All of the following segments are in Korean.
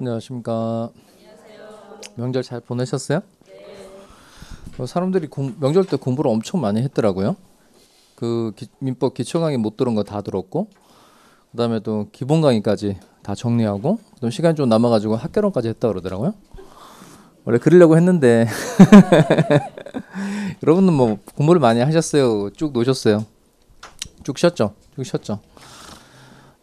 안녕하십니까. 안녕하세요. 명절 잘 보내셨어요? 네. 사람들이 공, 명절 때 공부를 엄청 많이 했더라고요. 그 기, 민법 기초 강의 못 들은 거 다 들었고, 그다음에 또 기본 강의까지 다 정리하고, 또 시간 좀 남아가지고 학교론까지 했다 그러더라고요. 원래 그리려고 했는데 여러분은 뭐 공부를 많이 하셨어요? 쭉 노셨어요? 쭉 쉬었죠? 쭉 쉬었죠?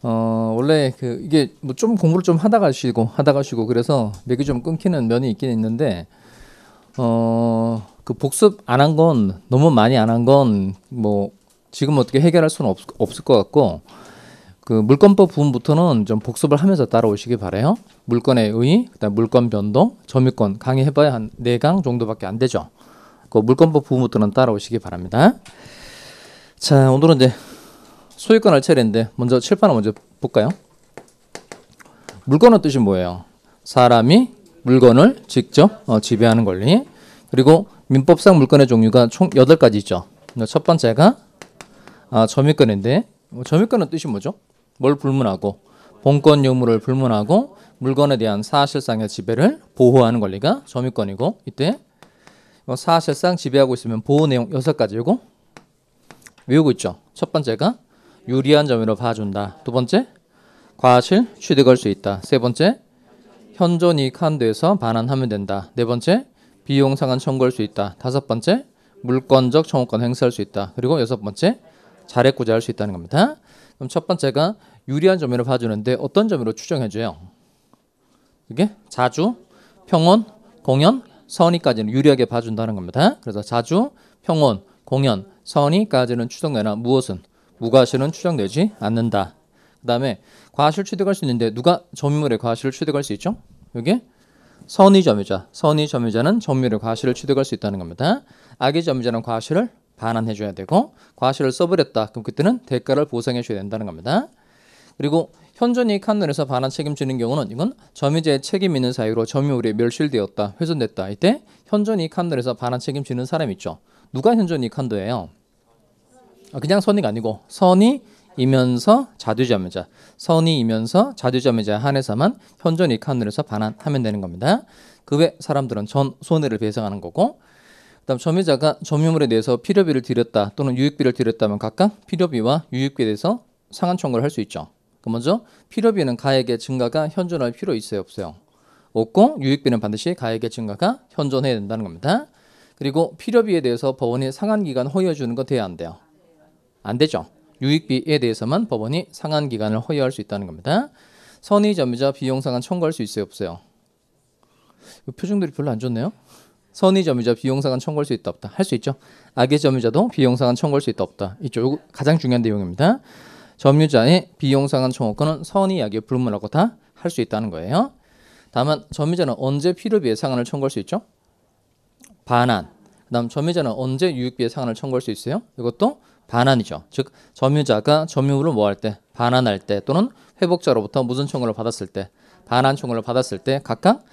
어 원래 그 이게 뭐좀 공부를 좀 하다 가쉬고 하다 가쉬고 그래서 맥이 좀 끊기는 면이 있긴 있는데 어그 복습 안 한 건 너무 많이 안 한 건 뭐 지금 어떻게 해결할 수는 없, 없을 것 같고 그 물권법 부분부터는 좀 복습을 하면서 따라오시길 바래요. 물권의 의 그다음 물권 변동, 점유권 강의해봐야 한 네 강 정도밖에 안 되죠. 그 물권법 부분부터는 따라오시기 바랍니다. 자, 오늘은 이제 소유권을 처리했는데 먼저 칠판을 먼저 볼까요? 물건의 뜻이 뭐예요? 사람이 물건을 직접 어, 지배하는 권리 그리고 민법상 물건의 종류가 총 8가지 있죠. 그러니까 첫 번째가 아, 점유권인데 뭐 점유권은 뜻이 뭐죠? 뭘 불문하고 본권 유무를 불문하고 물건에 대한 사실상의 지배를 보호하는 권리가 점유권이고 이때 뭐 사실상 지배하고 있으면 보호 내용 6가지고 외우고 있죠. 첫 번째가 유리한 점으로 봐준다. 두 번째, 과실 취득할 수 있다. 세 번째, 현존 이익한돼서 반환하면 된다. 네 번째, 비용 상한 청구할 수 있다. 다섯 번째, 물권적 청구권 행사할 수 있다. 그리고 여섯 번째, 자액 구제할 수 있다는 겁니다. 그럼 첫 번째가 유리한 점으로 봐주는데 어떤 점으로 추정해줘요? 이게 자주, 평온, 공연, 선의까지는 유리하게 봐준다는 겁니다. 그래서 자주, 평온, 공연, 선의까지는 추정되나 무엇은 무과실은 추정되지 않는다. 그 다음에 과실 취득할 수 있는데 누가 점유물의 과실을 취득할 수 있죠? 이게 선의 점유자. 선의 점유자는 점유물의 과실을 취득할 수 있다는 겁니다. 악의 점유자는 과실을 반환해줘야 되고 과실을 써버렸다. 그럼 그때는 대가를 보상해줘야 된다는 겁니다. 그리고 현존이칸한에서 반환 책임지는 경우는 이건 점유자의 책임 있는 사유로 점유물이 멸실되었다, 훼손됐다. 이때 현존이칸한에서 반환 책임지는 사람 있죠. 누가 현존이칸도예요 아, 그냥 선이가 아니고 선이이면서자두지하자선이이면서자두지하자 한에서만 현존이 칸으로서 반환하면 되는 겁니다. 그 외 사람들은 전 손해를 배상하는 거고 그다음 점유자가 점유물에 대해서 필요비를 드렸다 또는 유익비를 드렸다면 각각 필요비와 유익비에 대해서 상한 청구를 할 수 있죠. 그 먼저 필요비는 가액의 증가가 현존할 필요 있어요 없어요? 없고 유익비는 반드시 가액의 증가가 현존해야 된다는 겁니다. 그리고 필요비에 대해서 법원이 상한 기간 허여 주는 거 돼야 안 돼요. 안 되죠. 유익비에 대해서만 법원이 상한 기간을 허용할 수 있다는 겁니다. 선의 점유자 비용 상한 청구할 수 있어요, 없어요? 표정들이 별로 안 좋네요. 선의 점유자 비용 상한 청구할 수 있다 없다 할 수 있죠. 악의 점유자도 비용 상한 청구할 수 있다 없다 이쪽 가장 중요한 내용입니다. 점유자의 비용 상한 청구권은 선의 악의 불문하고 다 할 수 있다는 거예요. 다만 점유자는 언제 필요 비의 상한을 청구할 수 있죠? 반환. 그다음 점유자는 언제 유익 비의 상한을 청구할 수 있어요? 이것도 반환이죠. 즉 점유자가 점유물을 뭐할 때, 반환할 때 또는 회복자로부터 무슨 청구를 받았을 때, 반환 청구를 받았을 때 각각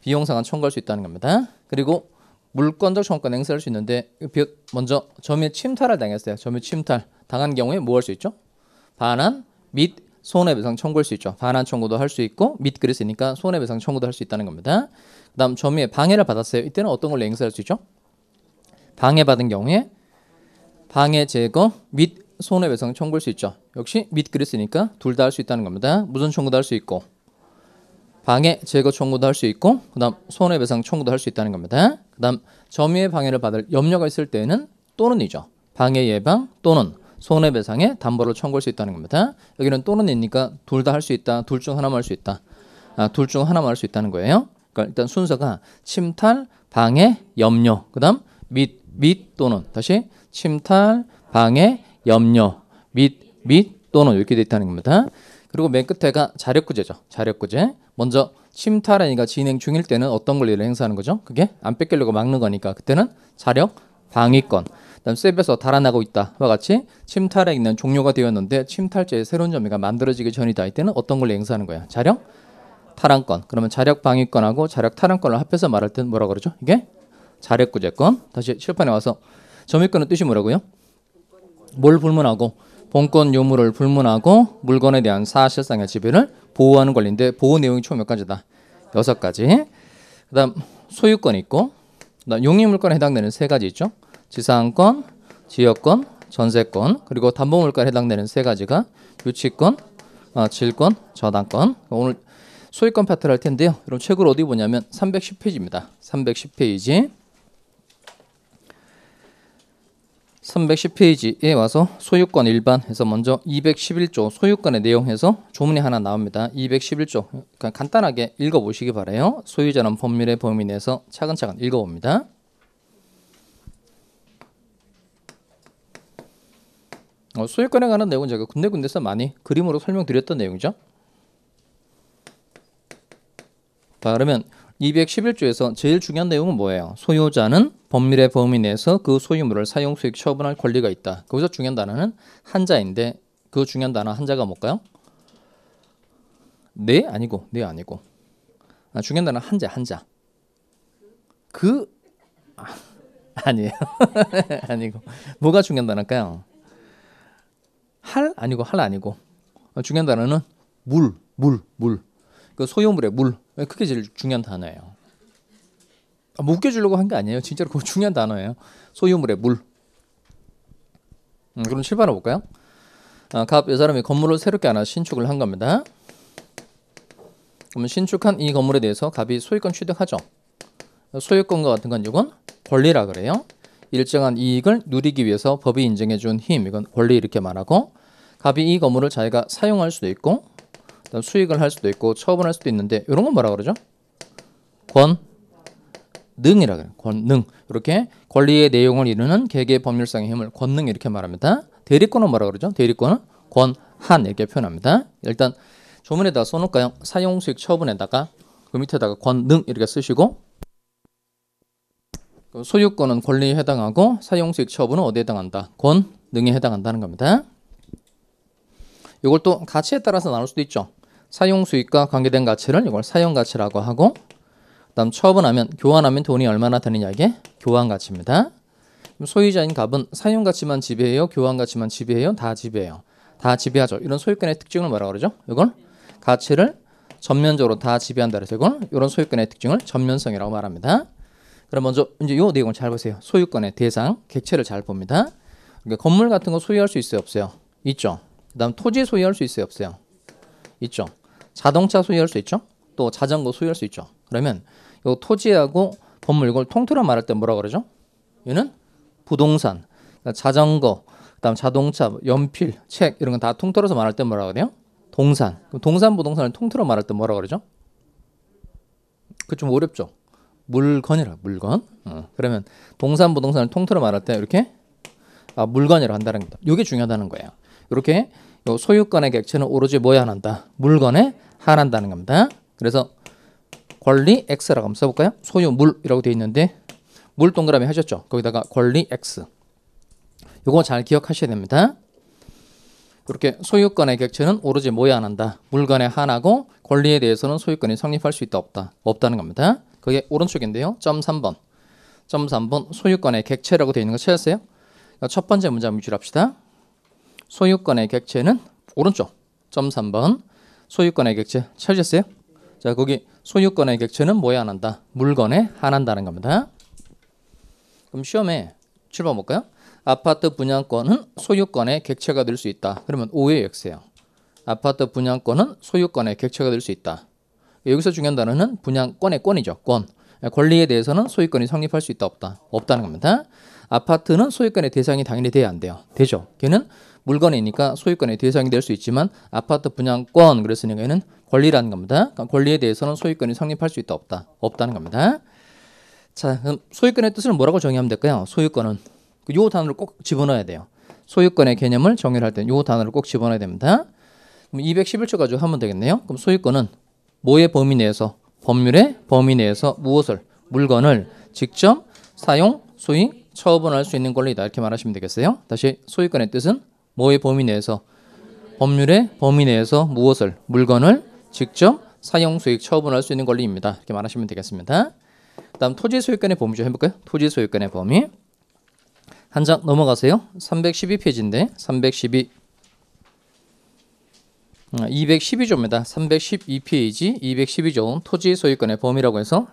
비용상한 청구할 수 있다는 겁니다. 그리고 물권적 청구권 행사할 수 있는데 그 먼저 점유 침탈을 당했어요. 점유 침탈 당한 경우에 뭐할 수 있죠? 반환 및 손해배상 청구할 수 있죠. 반환 청구도 할 수 있고 및 그랬으니까 손해배상 청구도 할 수 있다는 겁니다. 그다음 점유의 방해를 받았어요. 이때는 어떤 걸 행사할 수 있죠? 방해받은 경우에 방해 제거 및 손해배상 청구할 수 있죠. 역시 및 그랬으니까 둘 다 할 수 있다는 겁니다. 무슨 청구도 할 수 있고 방해 제거 청구도 할 수 있고 그다음 손해배상 청구도 할 수 있다는 겁니다. 그다음 점유의 방해를 받을 염려가 있을 때는 또는이죠. 방해 예방 또는 손해배상의 담보를 청구할 수 있다는 겁니다. 여기는 또는이니까 둘 다 할 수 있다. 둘 중 하나만 할 수 있다. 아, 둘 중 하나만 할 수 있다는 거예요. 그러니까 일단 순서가 침탈, 방해, 염려, 그다음 및, 및 또는 다시 침탈, 방해, 염려, 및, 및 또는 이렇게 되어 있다는 겁니다. 그리고 맨 끝에가 자력구제죠. 자력구제. 먼저 침탈하니까 그러니까 진행 중일 때는 어떤 권리를 행사하는 거죠? 그게 안 뺏기려고 막는 거니까 그때는 자력 방위권. 그다음 셉에서 달아나고 있다와 같이 침탈에 있는 종료가 되었는데 침탈죄의 새로운 점이가 만들어지기 전이다. 이때는 어떤 걸리 행사하는 거야? 자력 탈환권. 그러면 자력 방위권하고 자력 탈환권을 합해서 말할 때 뭐라 고 그러죠? 이게 자력구제권. 다시 실판에 와서 점유권의 뜻이 뭐라고요? 뭘 불문하고 본권 요물을 불문하고 물건에 대한 사실상의 지배를 보호하는 권리인데 보호 내용이 총 몇 가지다? 여섯 가지. 그다음 소유권 있고 용의물건에 해당되는 세 가지 있죠. 지상권, 지역권, 전세권 그리고 담보물건에 해당되는 세 가지가 유치권, 아, 질권, 저당권. 오늘 소유권 파트를 할 텐데요. 여러분 책을 어디 보냐면 310페이지입니다. 310페이지. 310페이지에 와서 소유권 일반에서 먼저 211조 소유권의 내용에서 조문이 하나 나옵니다. 211조 그러 그러니까 간단하게 읽어보시기 바래요. 소유자는 법률의 범위 내에서 차근차근 읽어봅니다. 어, 소유권에 관한 내용은 제가 군데군데서 많이 그림으로 설명드렸던 내용이죠. 자 그러면 211조에서 제일 중요한 내용은 뭐예요? 소유자는 법률의 범위 내에서 그 소유물을 사용 수익 처분할 권리가 있다. 거기서 중요한 단어는 한자인데 그 중요한 단어 한자가 뭘까요? 네 아니고 네 아니고 아, 중요한 단어 한자 한자 그 아, 아니에요 아니고 뭐가 중요한 단어일까요? 할 아니고 할 아니고 아, 중요한 단어는 물물물그 소유물의 물 네, 그게 제일 중요한 단어예요. 아, 뭐 웃겨주려고 한 게 아니에요. 진짜로 그 중요한 단어예요. 소유물의 물. 음, 그럼 7번 해볼까요? 아, 갑 여사람이 건물을 새롭게 하나 신축을 한 겁니다. 그러면 신축한 이 건물에 대해서 갑이 소유권 취득하죠. 소유권과 같은 건 이건 권리라 그래요. 일정한 이익을 누리기 위해서 법이 인정해준 힘, 이건 권리 이렇게 말하고 갑이 이 건물을 자기가 사용할 수도 있고 일단 수익을 할 수도 있고 처분할 수도 있는데 이런 건 뭐라 그러죠? 권능이라 그래요. 권능 이렇게 권리의 내용을 이루는 개개 법률상의 힘을 권능 이렇게 말합니다. 대리권은 뭐라 그러죠? 대리권은 권한 이렇게 표현합니다. 일단 조문에다 써놓을까요? 사용 수익 처분에다가 그 밑에다가 권능 이렇게 쓰시고 그 소유권은 권리에 해당하고 사용 수익 처분은 어디에 해당한다? 권능에 해당한다는 겁니다. 이걸 또 가치에 따라서 나눌 수도 있죠. 사용 수익과 관계된 가치를 이걸 사용 가치라고 하고 그다음 처분하면 교환하면 돈이 얼마나 되느냐 이게 교환 가치입니다. 소유자인 갑은 사용 가치만 지배해요, 교환 가치만 지배해요, 다 지배해요, 다 지배하죠. 이런 소유권의 특징을 뭐라 고 그러죠? 이걸 가치를 전면적으로 다 지배한다 그래서 이걸 이런 소유권의 특징을 전면성이라고 말합니다. 그럼 먼저 이제 요 내용을 잘 보세요. 소유권의 대상, 객체를 잘 봅니다. 그러니까 건물 같은 거 소유할 수 있어요, 없어요? 있죠. 그다음 토지 소유할 수 있어요, 없어요? 있죠. 자동차 소유할 수 있죠. 또 자전거 소유할 수 있죠. 그러면 요 토지하고 건물 이걸 통틀어 말할 때 뭐라 그러죠? 얘는 부동산, 그러니까 자전거, 그다음 자동차, 연필, 책 이런 건 다 통틀어서 말할 때 뭐라 그래요? 동산. 그럼 동산 부동산을 통틀어 말할 때 뭐라 그러죠? 그 좀 어렵죠. 물건이라 물건. 어. 그러면 동산 부동산을 통틀어 말할 때 이렇게 아, 물건이라 한다는 겁니다. 이게 중요하다는 거예요. 이렇게 요 소유권의 객체는 오로지 뭐야 한다. 물건에 한한다는 겁니다. 그래서 권리 x라고 한번 써볼까요? 소유물이라고 되어 있는데 물 동그라미 하셨죠? 거기다가 권리 x 이거잘 기억하셔야 됩니다. 이렇게 소유권의 객체는 오로지 뭐야 한다. 물건에 한하고 권리에 대해서는 소유권이 성립할 수 있다 없다 없다는 겁니다. 그게 오른쪽인데요. 점 3번. 점 3번 소유권의 객체라고 되어 있는 거 찾았어요? 첫 번째 문제 한번 유출합시다. 소유권의 객체는 오른쪽 점 3번 소유권의 객체 찾으셨어요? 자 거기 소유권의 객체는 뭐에 한한다? 물건에 한한다는 겁니다. 그럼 시험에 7번 볼까요? 아파트 분양권은 소유권의 객체가 될 수 있다. 그러면 5의 x예요. 아파트 분양권은 소유권의 객체가 될 수 있다. 여기서 중요한 단어는 분양권의 권이죠. 권. 권리에 대해서는 소유권이 성립할 수 있다 없다. 없다는 겁니다. 아파트는 소유권의 대상이 당연히 돼야 안 돼요. 되죠. 걔는 물건이니까 소유권의 대상이 될 수 있지만 아파트 분양권 그랬으니까 얘는 권리라는 겁니다. 그러니까 권리에 대해서는 소유권이 성립할 수 있다 없다 없다는 겁니다. 자 그럼 소유권의 뜻을 뭐라고 정의하면 될까요? 소유권은 그 요 단어를 꼭 집어넣어야 돼요. 소유권의 개념을 정의할 때는 요 단어를 꼭 집어넣어야 됩니다. 그럼 211조 가지고 하면 되겠네요. 그럼 소유권은 뭐의 범위 내에서 법률의 범위 내에서 무엇을 물건을 직접 사용, 소유 처분할 수 있는 권리다 이렇게 말하시면 되겠어요. 다시 소유권의 뜻은 뭐의 범위 내에서 법률의 범위 내에서 무엇을 물건을 직접 사용 수익 처분할 수 있는 권리입니다. 이렇게 말하시면 되겠습니다. 다음 토지 소유권의 범위 좀 해볼까요? 토지 소유권의 범위 한 장 넘어가세요. 312페이지인데 312 212조입니다. 312페이지 212조 토지 소유권의 범위라고 해서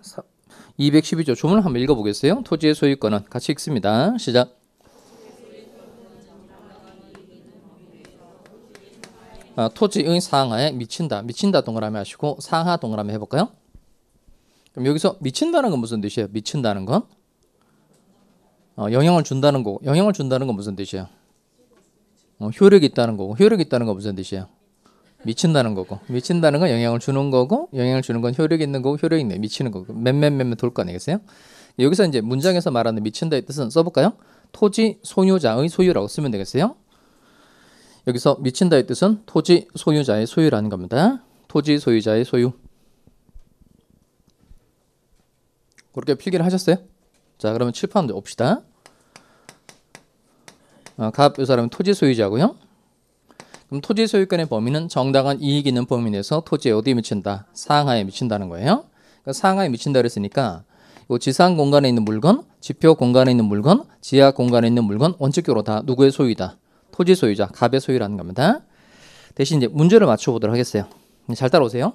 212조 조문을 한번 읽어보겠어요. 토지의 소유권은 같이 읽습니다. 시작. 아, 토지의 상하에 미친다. 미친다 동그라미 하시고 상하 동그라미 해볼까요? 그럼 여기서 미친다는 건 무슨 뜻이에요? 미친다는 건 어, 영향을 준다는 거. 영향을 준다는 건 무슨 뜻이에요? 어, 효력이 있다는 거고 효력이 있다는 건 무슨 뜻이에요? 미친다는 거고 미친다는 건 영향을 주는 거고 영향을 주는 건 효력이 있는 거고 효력이 있네 미치는 거고 맨맨맨맨 돌거 아니겠어요? 여기서 이제 문장에서 말하는 미친다의 뜻은 써볼까요? 토지 소유자의 소유라고 쓰면 되겠어요? 여기서 미친다의 뜻은 토지 소유자의 소유라는 겁니다. 토지 소유자의 소유. 그렇게 필기를 하셨어요? 자, 그러면 칠판 도 옵시다. 아, 갑, 이 사람은 토지 소유자고요. 그럼 토지 소유권의 범위는 정당한 이익이 있는 범위 내에서 토지에 어디에 미친다? 상하에 미친다는 거예요. 그러니까 상하에 미친다 그랬으니까 이 지상 공간에 있는 물건, 지표 공간에 있는 물건, 지하 공간에 있는 물건 원칙적으로 다 누구의 소유이다? 토지 소유자, 갑의 소유라는 겁니다. 대신 이제 문제를 맞춰보도록 하겠어요. 잘 따라오세요.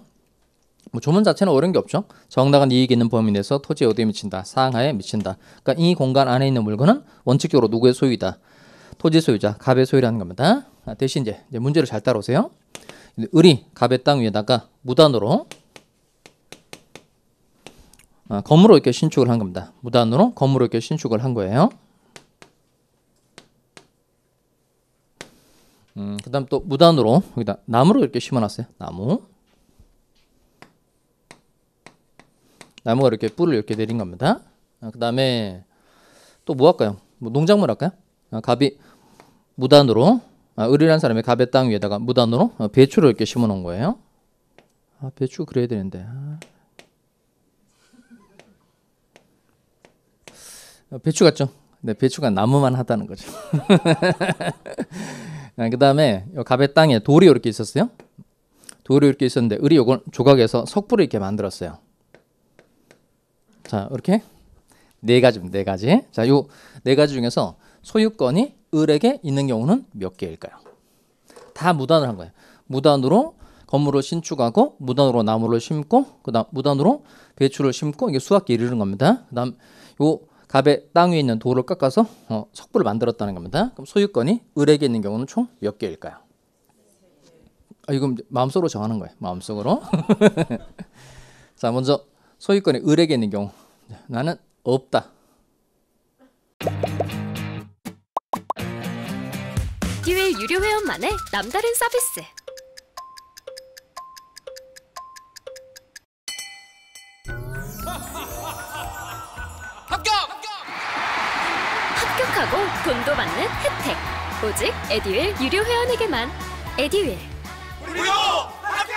뭐 조문 자체는 어려운 게 없죠. 정당한 이익이 있는 범위 내에서 토지에 어디에 미친다. 상하에 미친다. 그러니까 이 공간 안에 있는 물건은 원칙적으로 누구의 소유다. 토지 소유자, 갑의 소유라는 겁니다. 아, 대신 이제, 이제 문제를 잘 따라오세요. 을이 갑의 땅 위에다가 무단으로 아, 건물을 이렇게 신축을 한 겁니다. 무단으로 건물을 이렇게 신축을 한 거예요. 음, 그다음 또 무단으로 여기다 나무로 이렇게 심어놨어요. 나무. 나무가 이렇게 뿔을 이렇게 내린 겁니다. 아, 그다음에 또 뭐 할까요? 뭐 농작물 할까요? 아, 갑이 무단으로 아, 을이라는 사람의 갑의 땅 위에다가 무단으로 아, 배추를 이렇게 심어놓은 거예요. 아, 배추 그래야 되는데. 아. 어, 배추 같죠? 네, 배추가 나무만 하다는 거죠. 네, 그 다음에 갑의 땅에 돌이 이렇게 있었어요. 돌이 이렇게 있었는데 을이 요걸 조각해서 석불을 이렇게 만들었어요. 자 이렇게 네가지네 가지. 자요네 네 가지 중에서 소유권이 을에게 있는 경우는 몇 개일까요? 다 무단을 한 거예요. 무단으로 건물을 신축하고 무단으로 나무를 심고 그다음 무단으로 배추를 심고 이게 수확에 이르는 겁니다. 그다음 요 갑의 땅 위에 있는 돌을 깎아서 어, 석부를 만들었다는 겁니다. 그럼 소유권이 을에게 있는 경우는 총 몇 개일까요? 아, 이건 마음속으로 정하는 거예요. 마음속으로. 자, 먼저 소유권이 을에게 있는 경우 나는 없다. 듀엘 유료 회원만의 남다른 서비스. 합격! 행복하고 돈도 받는 혜택 오직 에듀윌 유료 회원에게만 에듀윌 무료 합격!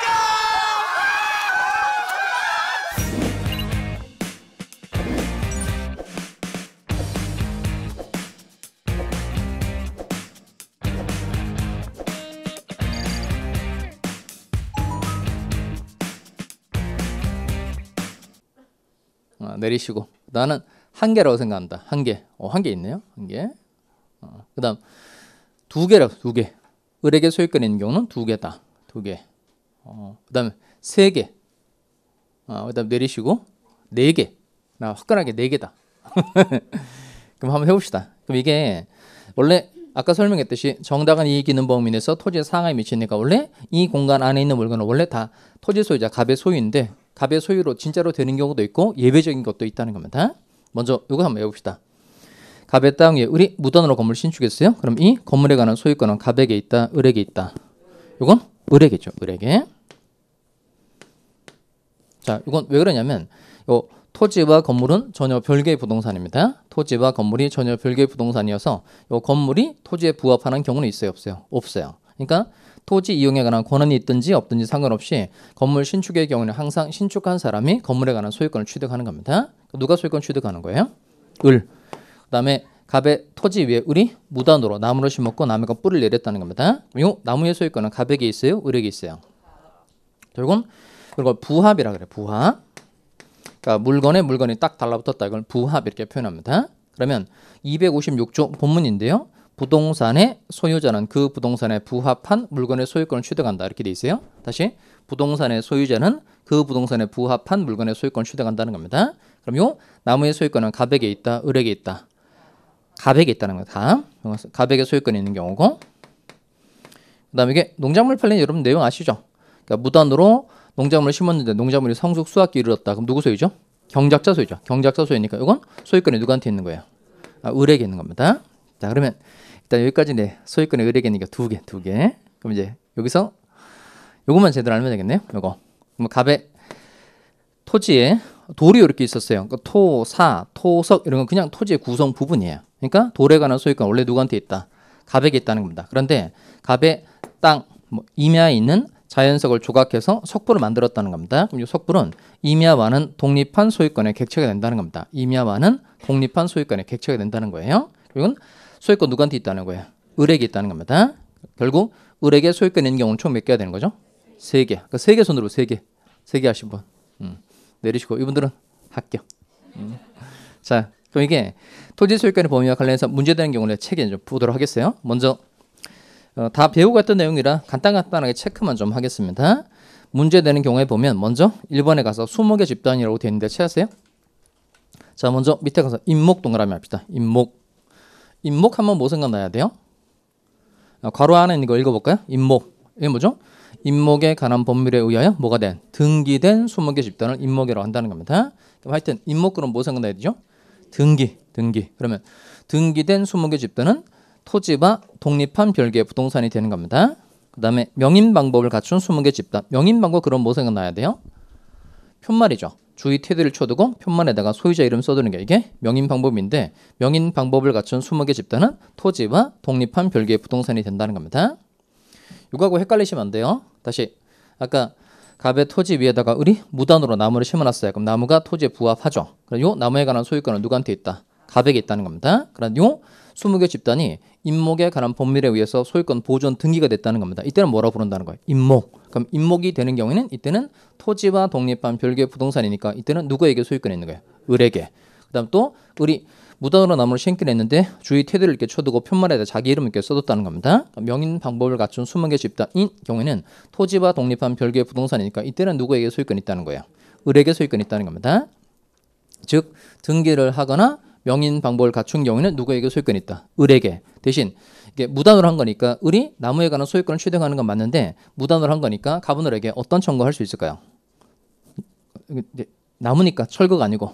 어, 내리시고 나는 한 개라고 생각한다한 개. 어, 한 개 있네요. 한 개. 어, 그 다음, 두 개라고, 두 개. 을에게 소유권이 있는 경우는 두 개다. 두 개. 어, 그 다음에 세 개. 어, 그 다음 내리시고, 네 개. 나 화끈하게 네 개다. 그럼 한번 해봅시다. 그럼 이게 원래 아까 설명했듯이 정당한 이익이 있는 범위 내에서 토지의 상하에 미치니까 원래 이 공간 안에 있는 물건은 원래 다 토지 소유자 갑의 소유인데 갑의 소유로 진짜로 되는 경우도 있고 예외적인 것도 있다는 겁니다. 먼저 이거 한번 외봅시다. 갑의 땅 위에 을이 무단으로 건물 신축했어요. 그럼 이 건물에 관한 소유권은 갑에게 있다, 을에게 있다. 이건 을에게죠. 을에게. 자, 이건 왜 그러냐면 요 토지와 건물은 전혀 별개의 부동산입니다. 토지와 건물이 전혀 별개의 부동산이어서 요 건물이 토지에 부합하는 경우는 있어요, 없어요? 없어요. 그러니까 토지 이용에 관한 권한이 있든지 없든지 상관없이 건물 신축의 경우는 항상 신축한 사람이 건물에 관한 소유권을 취득하는 겁니다. 누가 소유권 취득하는 거예요? 을. 그다음에 갑의 토지 위에 을이 무단으로 나무를 심었고 나무가 뿌리를 내렸다는 겁니다. 이 나무의 소유권은 갑에게 있어요, 을에게 있어요. 결국은 그걸 부합이라 그래. 부합. 그러니까 물건에 물건이 딱 달라붙었다. 이걸 부합 이렇게 표현합니다. 그러면 256조 본문인데요. 부동산의 소유자는 그 부동산에 부합한 물건의 소유권을 취득한다 이렇게 돼 있어요. 다시 부동산의 소유자는 그 부동산에 부합한 물건의 소유권을 취득한다는 겁니다. 그럼 요 나무의 소유권은 가백에 있다, 을에게 있다. 가백에 있다는 거다. 가백의 소유권이 있는 경우고 그다음에 이게 농작물 팔린 여러분 내용 아시죠? 그러니까 무단으로 농작물을 심었는데 농작물이 성숙 수확기 이르렀다. 그럼 누구 소유죠? 경작자 소유죠. 경작자 소유니까 이건 소유권이 누구한테 있는 거예요? 아, 을에게 있는 겁니다. 자 그러면 일단 여기까지내 소유권의 의뢰견이니까 두 개, 두 개. 그럼 이제 여기서 요것만 제대로 알면 되겠네요. 요거. 그럼 갑에 토지에 돌이 이렇게 있었어요. 그러니까 토, 사, 토석 이런 건 그냥 토지의 구성 부분이에요. 그러니까 돌에 관한 소유권 원래 누구한테 있다? 갑에게 있다는 겁니다. 그런데 갑의 땅, 뭐 임야에 있는 자연석을 조각해서 석불을 만들었다는 겁니다. 그럼 이 석불은 임야와는 독립한 소유권의 객체가 된다는 겁니다. 임야와는 독립한 소유권의 객체가 된다는 거예요. 이건 소유권 누구한테 있다는 거예요? 을에게 있다는 겁니다. 결국 을에게 소유권 있는 경우는 총몇 개가 되는 거죠? 세 개. 그러니까 세개 손으로 세 개. 세 개 하신 분. 음. 내리시고 이분들은 합격. 음. 자, 그럼 이게 토지 소유권의 범위와 관련해서 문제되는 경우를 책에 좀 보도록 하겠어요. 먼저 어, 다 배우고 했던 내용이라 간단간단하게 체크만 좀 하겠습니다. 문제되는 경우에 보면 먼저 1번에 가서 20개 집단이라고 되어 있는데 체하세요. 자, 먼저 밑에 가서 임목 동그라미 합시다. 임목 임목 하면 뭐 생각나야 돼요? 어, 괄호 안에 있는 거 읽어볼까요? 임목. 이게 뭐죠? 임목에 관한 법률에 의하여 뭐가 된? 등기된 20개 집단을 임목이라고 한다는 겁니다. 그럼 하여튼 임목 그럼 뭐 생각나야 되죠? 등기, 등기. 그러면 등기된 20개 집단은 토지와 독립한 별개의 부동산이 되는 겁니다. 그 다음에 명인 방법을 갖춘 20개 집단. 명인 방법 그럼 뭐 생각나야 돼요? 편말이죠. 주의 테두리를 쳐두고 편말에다가 소유자 이름 써두는 게 이게 명인 방법인데 명인 방법을 갖춘 20개 집단은 토지와 독립한 별개의 부동산이 된다는 겁니다. 이거하고 헷갈리시면 안 돼요. 다시 아까 갑의 토지 위에다가 우리 무단으로 나무를 심어놨어요. 그럼 나무가 토지에 부합하죠. 그럼 요 나무에 관한 소유권은 누구한테 있다? 갑에게 있다는 겁니다. 그럼 요 20개 집단이 임목에 관한 법률에 의해서 소유권 보존 등기가 됐다는 겁니다. 이때는 뭐라 고 부른다는 거예요? 임목. 그럼 임목이 되는 경우에는 이때는 토지와 독립한 별개의 부동산이니까 이때는 누구에게 소유권이 있는 거예요? 을에게. 그다음 또 을이 무단으로 나무를 심긴 했는데 주위 테두리를 이렇게 쳐두고 편말에다 자기 이름을 이렇게 써뒀다는 겁니다. 그러니까 명인 방법을 갖춘 20개 집단인 경우에는 토지와 독립한 별개의 부동산이니까 이때는 누구에게 소유권이 있다는 거예요? 을에게 소유권이 있다는 겁니다. 즉 등기를 하거나 명인 방법을 갖춘 경우에는 누구에게 소유권이 있다. 을에게. 대신 이게 무단으로 한 거니까 을이 나무에 관한 소유권을 취득하는 건 맞는데 무단으로 한 거니까 가분을에게 어떤 청구할 수 있을까요? 나무니까 철거가 아니고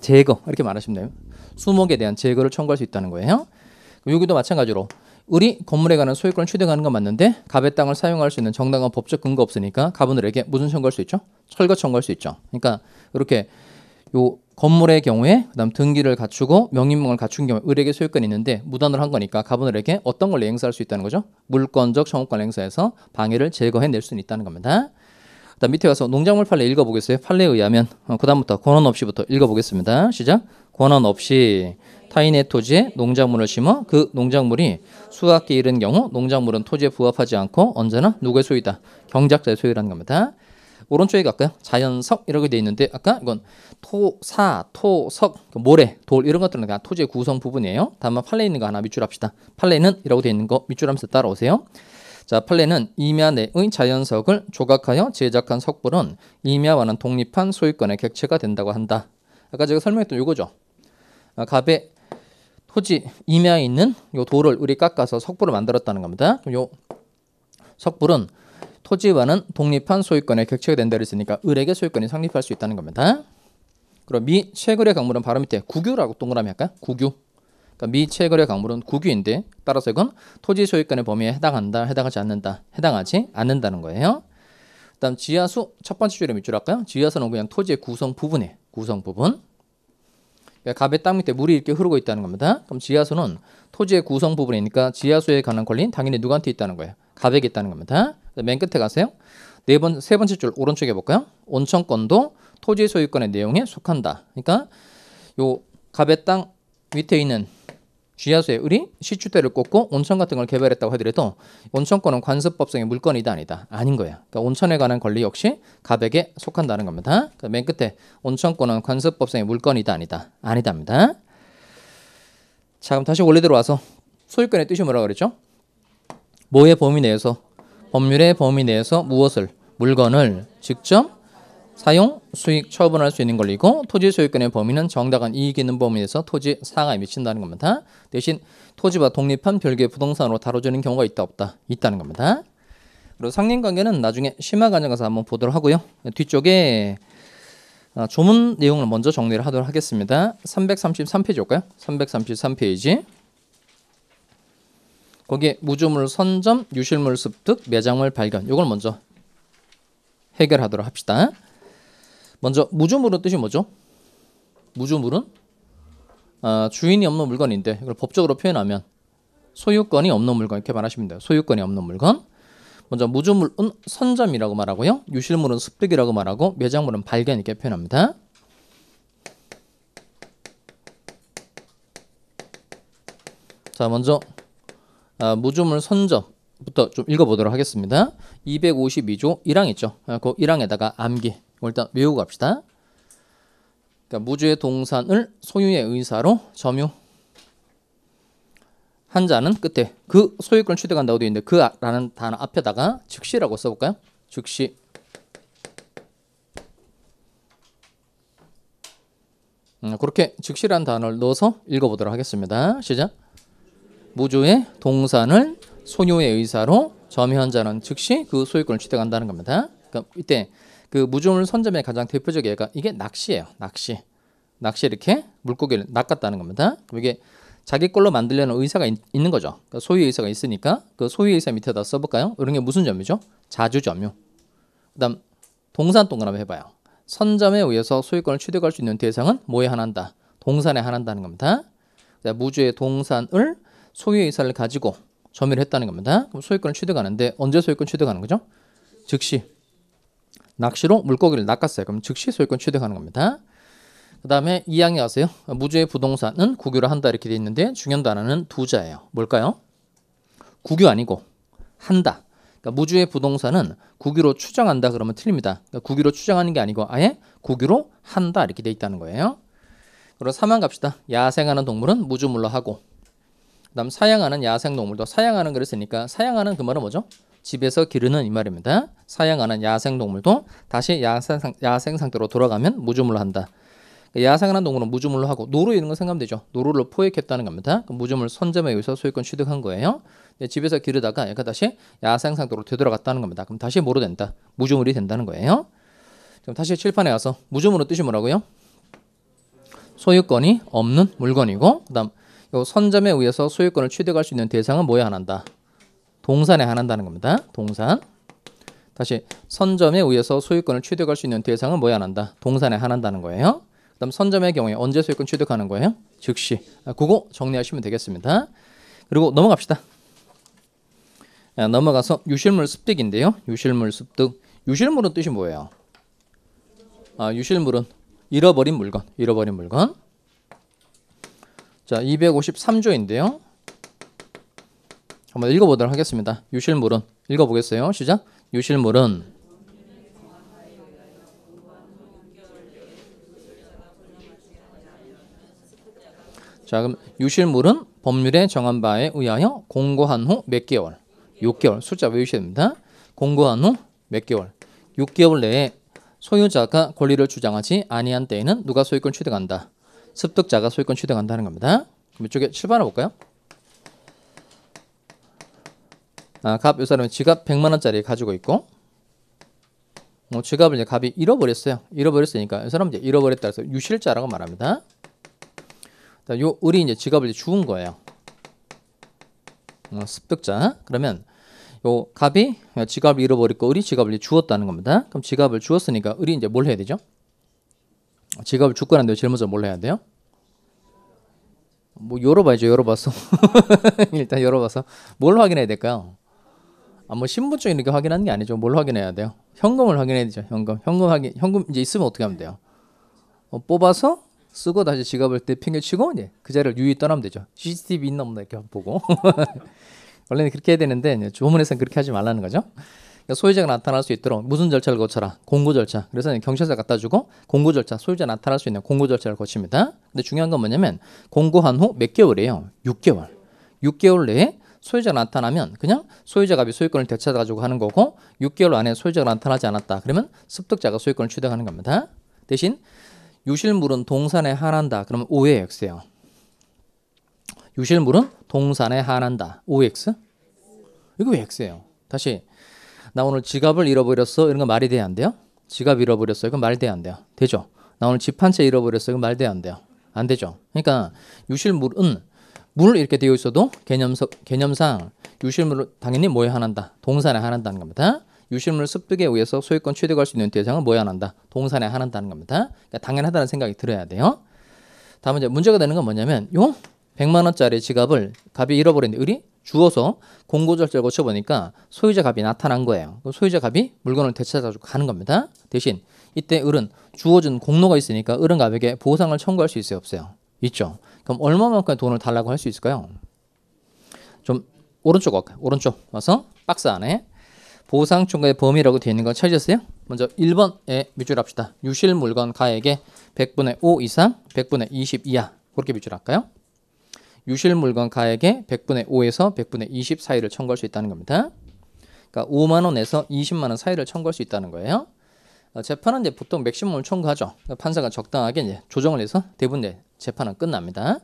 제거 이렇게 말하시면 돼요. 수목에 대한 제거를 청구할 수 있다는 거예요. 여기도 마찬가지로 을이 건물에 관한 소유권을 취득하는 건 맞는데 갑의 땅을 사용할 수 있는 정당한 법적 근거 없으니까 가분을에게 무슨 청구할 수 있죠? 철거 청구할 수 있죠. 그러니까 이렇게 요 건물의 경우에 그다음 등기를 갖추고 명인명을 갖춘 경우 을에게 소유권이 있는데 무단으로 한 거니까 가분을에게 어떤 걸 행사할 수 있다는 거죠? 물권적 청구권 행사에서 방해를 제거해낼 수는 있다는 겁니다. 그다음 밑에 가서 농작물 판례 읽어보겠어요. 판례에 의하면 어, 그다음부터 권한 없이부터 읽어보겠습니다. 시작. 권한 없이 타인의 토지에 농작물을 심어 그 농작물이 수확기 이른 경우 농작물은 토지에 부합하지 않고 언제나 누구의 소유다? 경작자의 소유라는 겁니다. 오른쪽에 갈까요? 자연석 이렇게 돼 있는데 아까 이건 토, 사, 토, 석, 그 모래, 돌 이런 것들은 그냥 토지의 구성 부분이에요. 다만 팔레 있는 거 하나 밑줄합시다. 팔레는 이라고 돼 있는 거 밑줄하면서 따라오세요. 자, 팔레는 임야내의 자연석을 조각하여 제작한 석불은 임야와는 독립한 소유권의 객체가 된다고 한다. 아까 제가 설명했던 이거죠. 아, 갑의 토지 임야에 있는 요 돌을 우리 깎아서 석불을 만들었다는 겁니다. 요 석불은 토지와는 독립한 소유권의 격체가 된다 그랬으니까 을에게 소유권이 상립할수 있다는 겁니다. 그럼 미 채굴의 강물은 바로 밑에 국유라고 동그라미 할까? 국유. 그러니까 미 채굴의 강물은 국유인데 따라서 이건 토지 소유권의 범위에 해당한다, 해당하지 않는다, 해당하지 않는다는 거예요. 그다음 지하수 첫 번째 줄에 몇줄 할까요? 지하수는 그냥 토지의 구성 부분에 구성 부분. 그러땅 그러니까 밑에 물이 이렇게 흐르고 있다는 겁니다. 그럼 지하수는 토지의 구성 부분이니까 지하수에 관한 권리는 당연히 누구한테 있다는 거예요? 갑에 있다는 겁니다. 네, 맨 끝에 가세요. 네 번, 세 번째 줄 오른쪽에 볼까요? 온천권도 토지 소유권의 내용에 속한다. 그러니까 요 갑의 땅 밑에 있는 쥐하수의 을이 시추대를 꽂고 온천 같은 걸 개발했다고 하더라도 온천권은 관습법상의 물건이다 아니다 아닌 거예요. 그러니까 온천에 관한 권리 역시 갑에게 속한다는 겁니다. 그러니까 맨 끝에 온천권은 관습법상의 물건이다 아니다 아니다니다자 그럼 다시 원래대로 와서 소유권의 뜻이 뭐라 그랬죠? 모의 범위 내에서 법률의 범위 내에서 무엇을 물건을 직접 사용, 수익, 처분할 수 있는 권리고 토지 소유권의 범위는 정당한 이익이 있는 범위에서 토지 상하에 미친다는 겁니다. 대신 토지와 독립한 별개의 부동산으로 다뤄지는 경우가 있다 없다 있다는 겁니다. 그리고 상린관계는 나중에 심화과정 가서 한번 보도록 하고요. 뒤쪽에 아, 조문 내용을 먼저 정리를 하도록 하겠습니다. 333페이지 올까요? 333페이지 거기에 무주물 선점, 유실물 습득, 매장물 발견 이걸 먼저 해결하도록 합시다. 먼저 무주물은 뜻이 뭐죠? 무주물은 아, 주인이 없는 물건인데 이걸 법적으로 표현하면 소유권이 없는 물건 이렇게 말하시면 돼요. 소유권이 없는 물건. 먼저 무주물은 선점이라고 말하고요. 유실물은 습득이라고 말하고 매장물은 발견 이렇게 표현합니다. 자, 먼저 아, 모조물 선점부터 좀 읽어보도록 하겠습니다. 252조 1항 있죠. 아, 그 1항에다가 암기 일단 외우고 갑시다. 그러니까 무주의 동산을 소유의 의사로 점유 한 자는 끝에 그 소유권 취득한다고 되어 있는데 그라는 아, 단어 앞에다가 즉시라고 써볼까요? 즉시 음, 그렇게 즉시란 단어를 넣어서 읽어보도록 하겠습니다. 시작 무조의 동산을 소유의 의사로 점유한 자는 즉시 그 소유권을 취득한다는 겁니다. 그러니까 이때 그 무조물 선점의 가장 대표적 예가 이게 낚시예요. 낚시. 낚시 이렇게 물고기를 낚았다는 겁니다. 이게 자기 걸로 만들려는 의사가 있, 는 거죠. 그러니까 소유의 사가 있으니까 그소유 의사 밑에다 써볼까요? 이런 게 무슨 점유죠? 자주 점유. 그다음 동산 동그라미 해봐요. 선점에 의해서 소유권을 취득할 수 있는 대상은 뭐에 한한다? 동산에 한한다는 겁니다. 무주의 동산을 소유의 의사를 가지고 점유를 했다는 겁니다. 그럼 소유권을 취득하는데 언제 소유권 취득하는 거죠? 즉시 낚시로 물고기를 낚았어요. 그럼 즉시 소유권 취득하는 겁니다. 그 다음에 이항에 가세요. 무주의 부동산은 국유로 한다 이렇게 돼 있는데 중요한 단어는 두자예요. 뭘까요? 국유 아니고 한다. 그러니까 무주의 부동산은 국유로 추정한다 그러면 틀립니다. 그러니까 국유로 추정하는 게 아니고 아예 국유로 한다 이렇게 돼 있다는 거예요. 그럼 사만 갑시다. 야생하는 동물은 무주물로 하고 그다음 사양하는 야생 동물도 사양하는 그랬으니까 사양하는 그 말은 뭐죠? 집에서 기르는 이 말입니다. 사양하는 야생 동물도 다시 야생, 야생 상태로 돌아가면 무주물로 한다. 그러니까 야생하는 동물은 무주물로 하고 노루 이런 거 생각하면 되죠. 노루를 포획했다는 겁니다. 그 무주물 선점에 의해서 소유권 취득한 거예요. 집에서 기르다가 얘가 다시 야생 상태로 되돌아갔다는 겁니다. 그럼 다시 뭐로 된다? 무주물이 된다는 거예요. 그럼 다시 칠판에 와서 무주물의 뜻이 뭐라고요? 소유권이 없는 물건이고 그다음 요 선점에 의해서 소유권을 취득할 수 있는 대상은 뭐에 한한다? 동산에 한한다는 겁니다. 동산. 다시 선점에 의해서 소유권을 취득할 수 있는 대상은 뭐에 한한다? 동산에 한한다는 거예요. 그다음 선점의 경우에 언제 소유권 취득하는 거예요? 즉시. 아, 그거 정리하시면 되겠습니다. 그리고 넘어갑시다. 아, 넘어가서 유실물 습득인데요. 유실물 습득. 유실물은 뜻이 뭐예요? 아, 유실물은 잃어버린 물건, 잃어버린 물건. 자, 253조인데요. 한번 읽어보도록 하겠습니다. 유실물은 읽어보겠어요. 시작. 유실물은 자 그럼 유실물은 법률에 정한 바에 의하여 공고한 후 몇 개월 6개월 숫자 외우셔야 됩니다. 공고한 후 몇 개월 6개월 내에 소유자가 권리를 주장하지 아니한 때에는 누가 소유권 취득한다. 습득자가 소유권 취득한다는 겁니다. 그럼 이쪽에 7번을 볼까요? 아, 갑, 이 사람은 지갑 100만원짜리 가지고 있고, 뭐 지갑을 이제 갑이 잃어버렸어요. 잃어버렸으니까, 이 사람은 이제 잃어버렸다 해서 유실자라고 말합니다. 요 을이 이제 지갑을 이제 주운 거예요. 어, 습득자. 그러면 요 갑이 지갑을 잃어버리고 을이 지갑을 주었다는 겁니다. 그럼 지갑을 주었으니까 을이 이제 뭘 해야 되죠? 직업을 죽고 난 뒤에 일 먼저 뭘 해야 돼요? 뭐 열어봐야죠. 열어봐서 일단 열어봐서 뭘 확인해야 될까요? 아뭐 신분증 이렇게 확인하는 게 아니죠. 뭘 확인해야 돼요? 현금을 확인해야 되죠. 현금, 현금 확인, 현금 이제 있으면 어떻게 하면 돼요? 어, 뽑아서 쓰고 다시 지갑을 내팽개치고 이제 그 자리를 유유 떠나면 되죠. CCTV 있나 없나 이렇게 보고 원래는 그렇게 해야 되는데 조문에서는 그렇게 하지 말라는 거죠. 그러니까 소유자가 나타날 수 있도록 무슨 절차를 거쳐라? 공고 절차. 그래서 경찰서 갖다 주고 공고 절차, 소유자 나타날 수 있는 공고 절차를 거칩니다. 근데 중요한 건 뭐냐면 공고한 후 몇 개월이에요? 6개월. 6개월 내에 소유자가 나타나면 그냥 소유자가 소유권을 되찾아가지고 하는 거고 6개월 안에 소유자가 나타나지 않았다. 그러면 습득자가 소유권을 취득하는 겁니다. 대신 유실물은 동산에 한한다. 그러면 오 OX예요. 유실물은 동산에 한한다. OX? 이거 왜 X예요? 다시 나 오늘 지갑을 잃어버렸어. 이런 거 말이 돼야 안 돼요? 지갑 잃어버렸어이건 말이 돼야 안 돼요. 되죠? 나 오늘 집 한 채잃어버렸어이건 말이 돼야 안 돼요. 안 되죠. 그러니까 유실물은 물 이렇게 되어 있어도 개념서, 개념상 유실물을 당연히 뭐에 한한다? 동산에 한한다는 겁니다. 유실물 습득에 의해서 소유권 취득할 수 있는 대상은 뭐에 한한다? 동산에 한한다는 겁니다. 그러니까 당연하다는 생각이 들어야 돼요. 다음은 제 문제가 되는 건 뭐냐면 요 100만 원짜리 지갑을 갑이 잃어버렸는데 을이 주어서 공고 절제를 거쳐보니까 소유자 갑이 나타난 거예요. 소유자 갑이 물건을 되찾아가고 가는 겁니다. 대신 이때 을은 주어진 공로가 있으니까 을은 갑에게 보상을 청구할 수 있어요? 없어요? 있죠. 그럼 얼마만큼 돈을 달라고 할 수 있을까요? 좀 오른쪽 갈 어, 오른쪽 와서 박스 안에 보상 청구의 범위라고 되어 있는 걸 찾으셨어요? 먼저 1번에 밑줄합시다. 유실 물건 가액의 100분의 5 이상, 100분의 20 이하 그렇게 밑줄할까요? 유실 물건 가액의 100분의 5에서 100분의 20 사이를 청구할 수 있다는 겁니다. 그러니까 5만 원에서 20만 원 사이를 청구할 수 있다는 거예요. 어, 재판은 이제 보통 맥시멈을 청구하죠. 그러니까 판사가 적당하게 이제 조정을 해서 대부분 이제 재판은 끝납니다.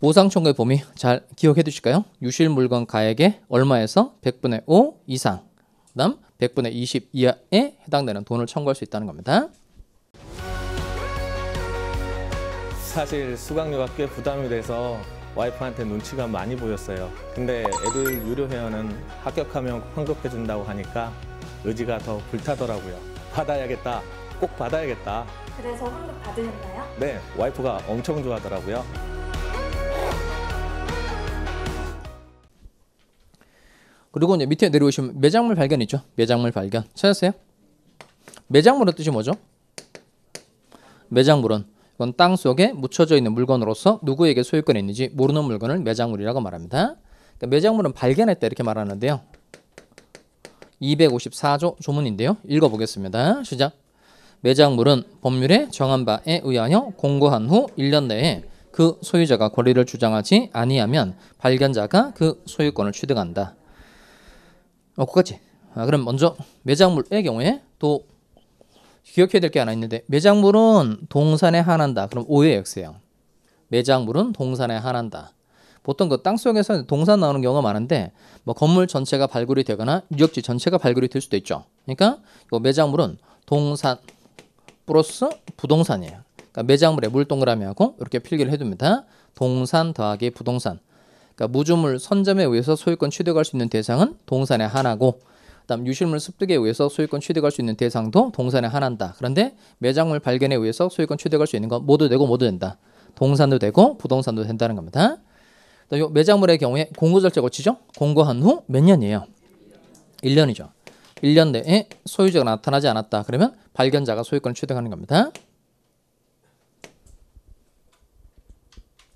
보상 청구의 범위 잘 기억해 두실까요? 유실 물건 가액의 얼마에서 100분의 5 이상, 그다음 100분의 20 이하에 해당되는 돈을 청구할 수 있다는 겁니다. 사실 수강료가 꽤 부담이 돼서 와이프한테 눈치가 많이 보였어요. 근데 애들 유료 회원은 합격하면 환급해준다고 하니까 의지가 더 불타더라고요. 받아야겠다. 꼭 받아야겠다. 그래서 환급 받으셨나요? 네, 와이프가 엄청 좋아하더라고요. 그리고 이제 밑에 내려오시면 매장물 발견 있죠? 매장물 발견 찾았어요? 매장물의 뜻이 뭐죠? 매장물은 이건 땅 속에 묻혀져 있는 물건으로서 누구에게 소유권이 있는지 모르는 물건을 매장물이라고 말합니다. 그러니까 매장물은 발견했다 이렇게 말하는데요. 254조 조문인데요. 읽어보겠습니다. 시작. 매장물은 법률에 정한 바에 의하여 공고한 후 1년 내에 그 소유자가 권리를 주장하지 아니하면 발견자가 그 소유권을 취득한다. 어, 그같지 아, 그럼 먼저 매장물의 경우에 또 기억해야 될 게 하나 있는데 매장물은 동산에 한한다. 그럼 오의 X예요. 매장물은 동산에 한한다. 보통 그 땅속에서 동산 나오는 경우가 많은데 뭐 건물 전체가 발굴이 되거나 유적지 전체가 발굴이 될 수도 있죠. 그러니까 이 매장물은 동산 플러스 부동산이에요. 그러니까 매장물에 물 동그라미하고 이렇게 필기를 해둡니다. 동산 더하기 부동산. 그러니까 무주물 선점에 의해서 소유권 취득할 수 있는 대상은 동산의 하나고 다음 유실물 습득에 의해서 소유권 취득할 수 있는 대상도 동산에 한한다. 그런데 매장물 발견에 의해서 소유권 취득할 수 있는 건 모두 되고 모두 된다. 동산도 되고 부동산도 된다는 겁니다. 요 매장물의 경우에 공고 절차 거치죠. 공고한 후 몇 년이에요? 1년이죠. 1년 내에 소유자가 나타나지 않았다. 그러면 발견자가 소유권을 취득하는 겁니다.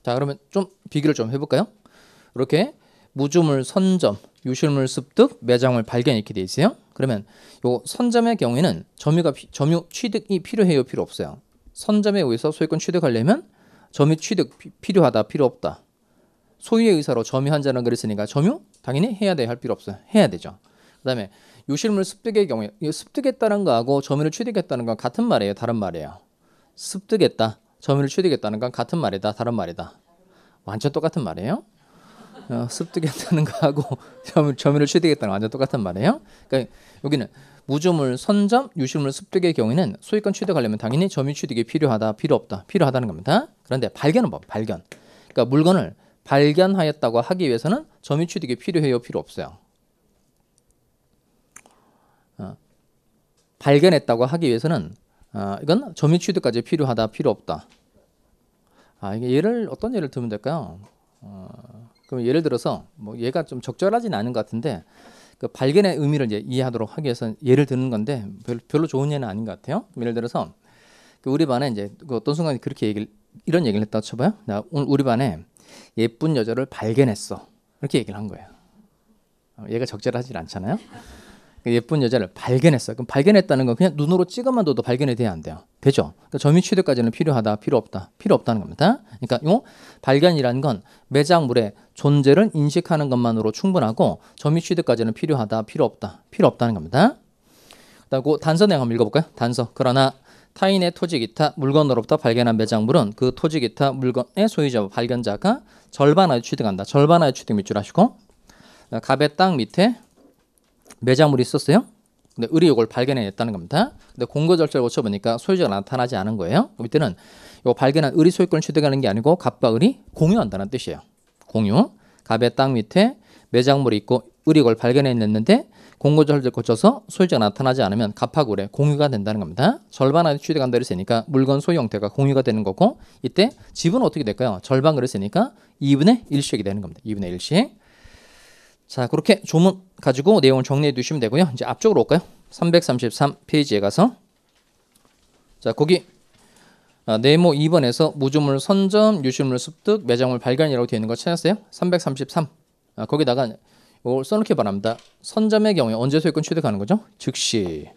자, 그러면 좀 비교를 좀 해볼까요? 이렇게 무주물 선점, 유실물 습득, 매장물 발견 이렇게 돼 있어요. 그러면 요 선점의 경우에는 점유가 점유 취득이 필요해요, 필요 없어요. 선점에 의해서 소유권 취득하려면 점유 취득 피, 필요하다, 필요 없다. 소유의 의사로 점유한 자는 그랬으니까 점유 당연히 해야 돼, 할 필요 없어요. 해야 되죠. 그다음에 유실물 습득의 경우에 습득했다는 거하고 점유를 취득했다는 건 같은 말이에요, 다른 말이에요. 습득했다, 점유를 취득했다는 건 같은 말이다, 다른 말이다. 완전 똑같은 말이에요. 어, 습득했다는 거하고 점유를 취득했다는 완전 똑같단 말이에요. 그러니까 여기는 무조물 선점 유실물 습득의 경우에는 소유권 취득하려면 당연히 점유 취득이 필요하다 필요 없다 필요하다는 겁니다. 그런데 발견은 뭐 발견. 그러니까 물건을 발견하였다고 하기 위해서는 점유 취득이 필요해요 필요 없어요. 어, 발견했다고 하기 위해서는 어, 이건 점유 취득까지 필요하다 필요 없다. 아 이게 예를 어떤 예를 들면 될까요? 어, 그럼 예를 들어서 뭐 얘가 좀 적절하진 않은 것 같은데 그 발견의 의미를 이제 이해하도록 하기 위해서 예를 드는 건데 별로, 별로 좋은 예는 아닌 것 같아요. 예를 들어서 그 우리 반에 이제 그 어떤 순간 그렇게 얘기를 이런 얘기를 했다 쳐봐요. 나 오늘 우리 반에 예쁜 여자를 발견했어. 이렇게 얘기를 한 거예요. 어, 얘가 적절하지 않잖아요. 그 예쁜 여자를 발견했어요. 그럼 발견했다는 건 그냥 눈으로 찍어만 둬도 발견이 돼야 안 돼요. 되죠? 그러니까 점유 취득까지는 필요하다, 필요 없다, 필요 없다는 겁니다. 그러니까 요 발견이라는 건 매장물의 존재를 인식하는 것만으로 충분하고 점유 취득까지는 필요하다, 필요 없다, 필요 없다는 겁니다. 그다고 단서 내용 한번 읽어볼까요? 단서. 그러나 타인의 토지 기타 물건으로부터 발견한 매장물은 그 토지 기타 물건의 소유자 발견자가 절반하여 취득한다. 절반하여 취득 밑줄 하시고 어, 갑의 땅 밑에 매장물이 있었어요. 근데 의리 이걸 발견해냈다는 겁니다. 근데 공고 절차를 거쳐보니까 소유자가 나타나지 않은 거예요. 그럼 밑에는 이 발견한 의리 소유권을 취득하는 게 아니고 갑과 을이 공유한다는 뜻이에요. 공유. 갑의 땅 밑에 매장물이 있고 의리 이걸 발견해냈는데 공고 절차를 거쳐서 소유자가 나타나지 않으면 갑하고 을의 공유가 된다는 겁니다. 절반 안에 취득한 대를 쓰니까 물건 소유 형태가 공유가 되는 거고 이때 지분은 어떻게 될까요? 절반 그랬으니까 2분의 1씩이 되는 겁니다. 2분의 1씩. 자, 그렇게 조문 가지고 내용을 정리해 두시면 되고요. 이제 앞쪽으로 올까요? 333페이지에 가서 자, 거기 아, 네모 2번에서 무조물 선점, 유실물 습득, 매장물 발견이라고 되어 있는 거 찾았어요. 333. 아, 거기다가 이걸 써놓기 바랍니다. 선점의 경우에 언제 소유권 취득하는 거죠? 즉시.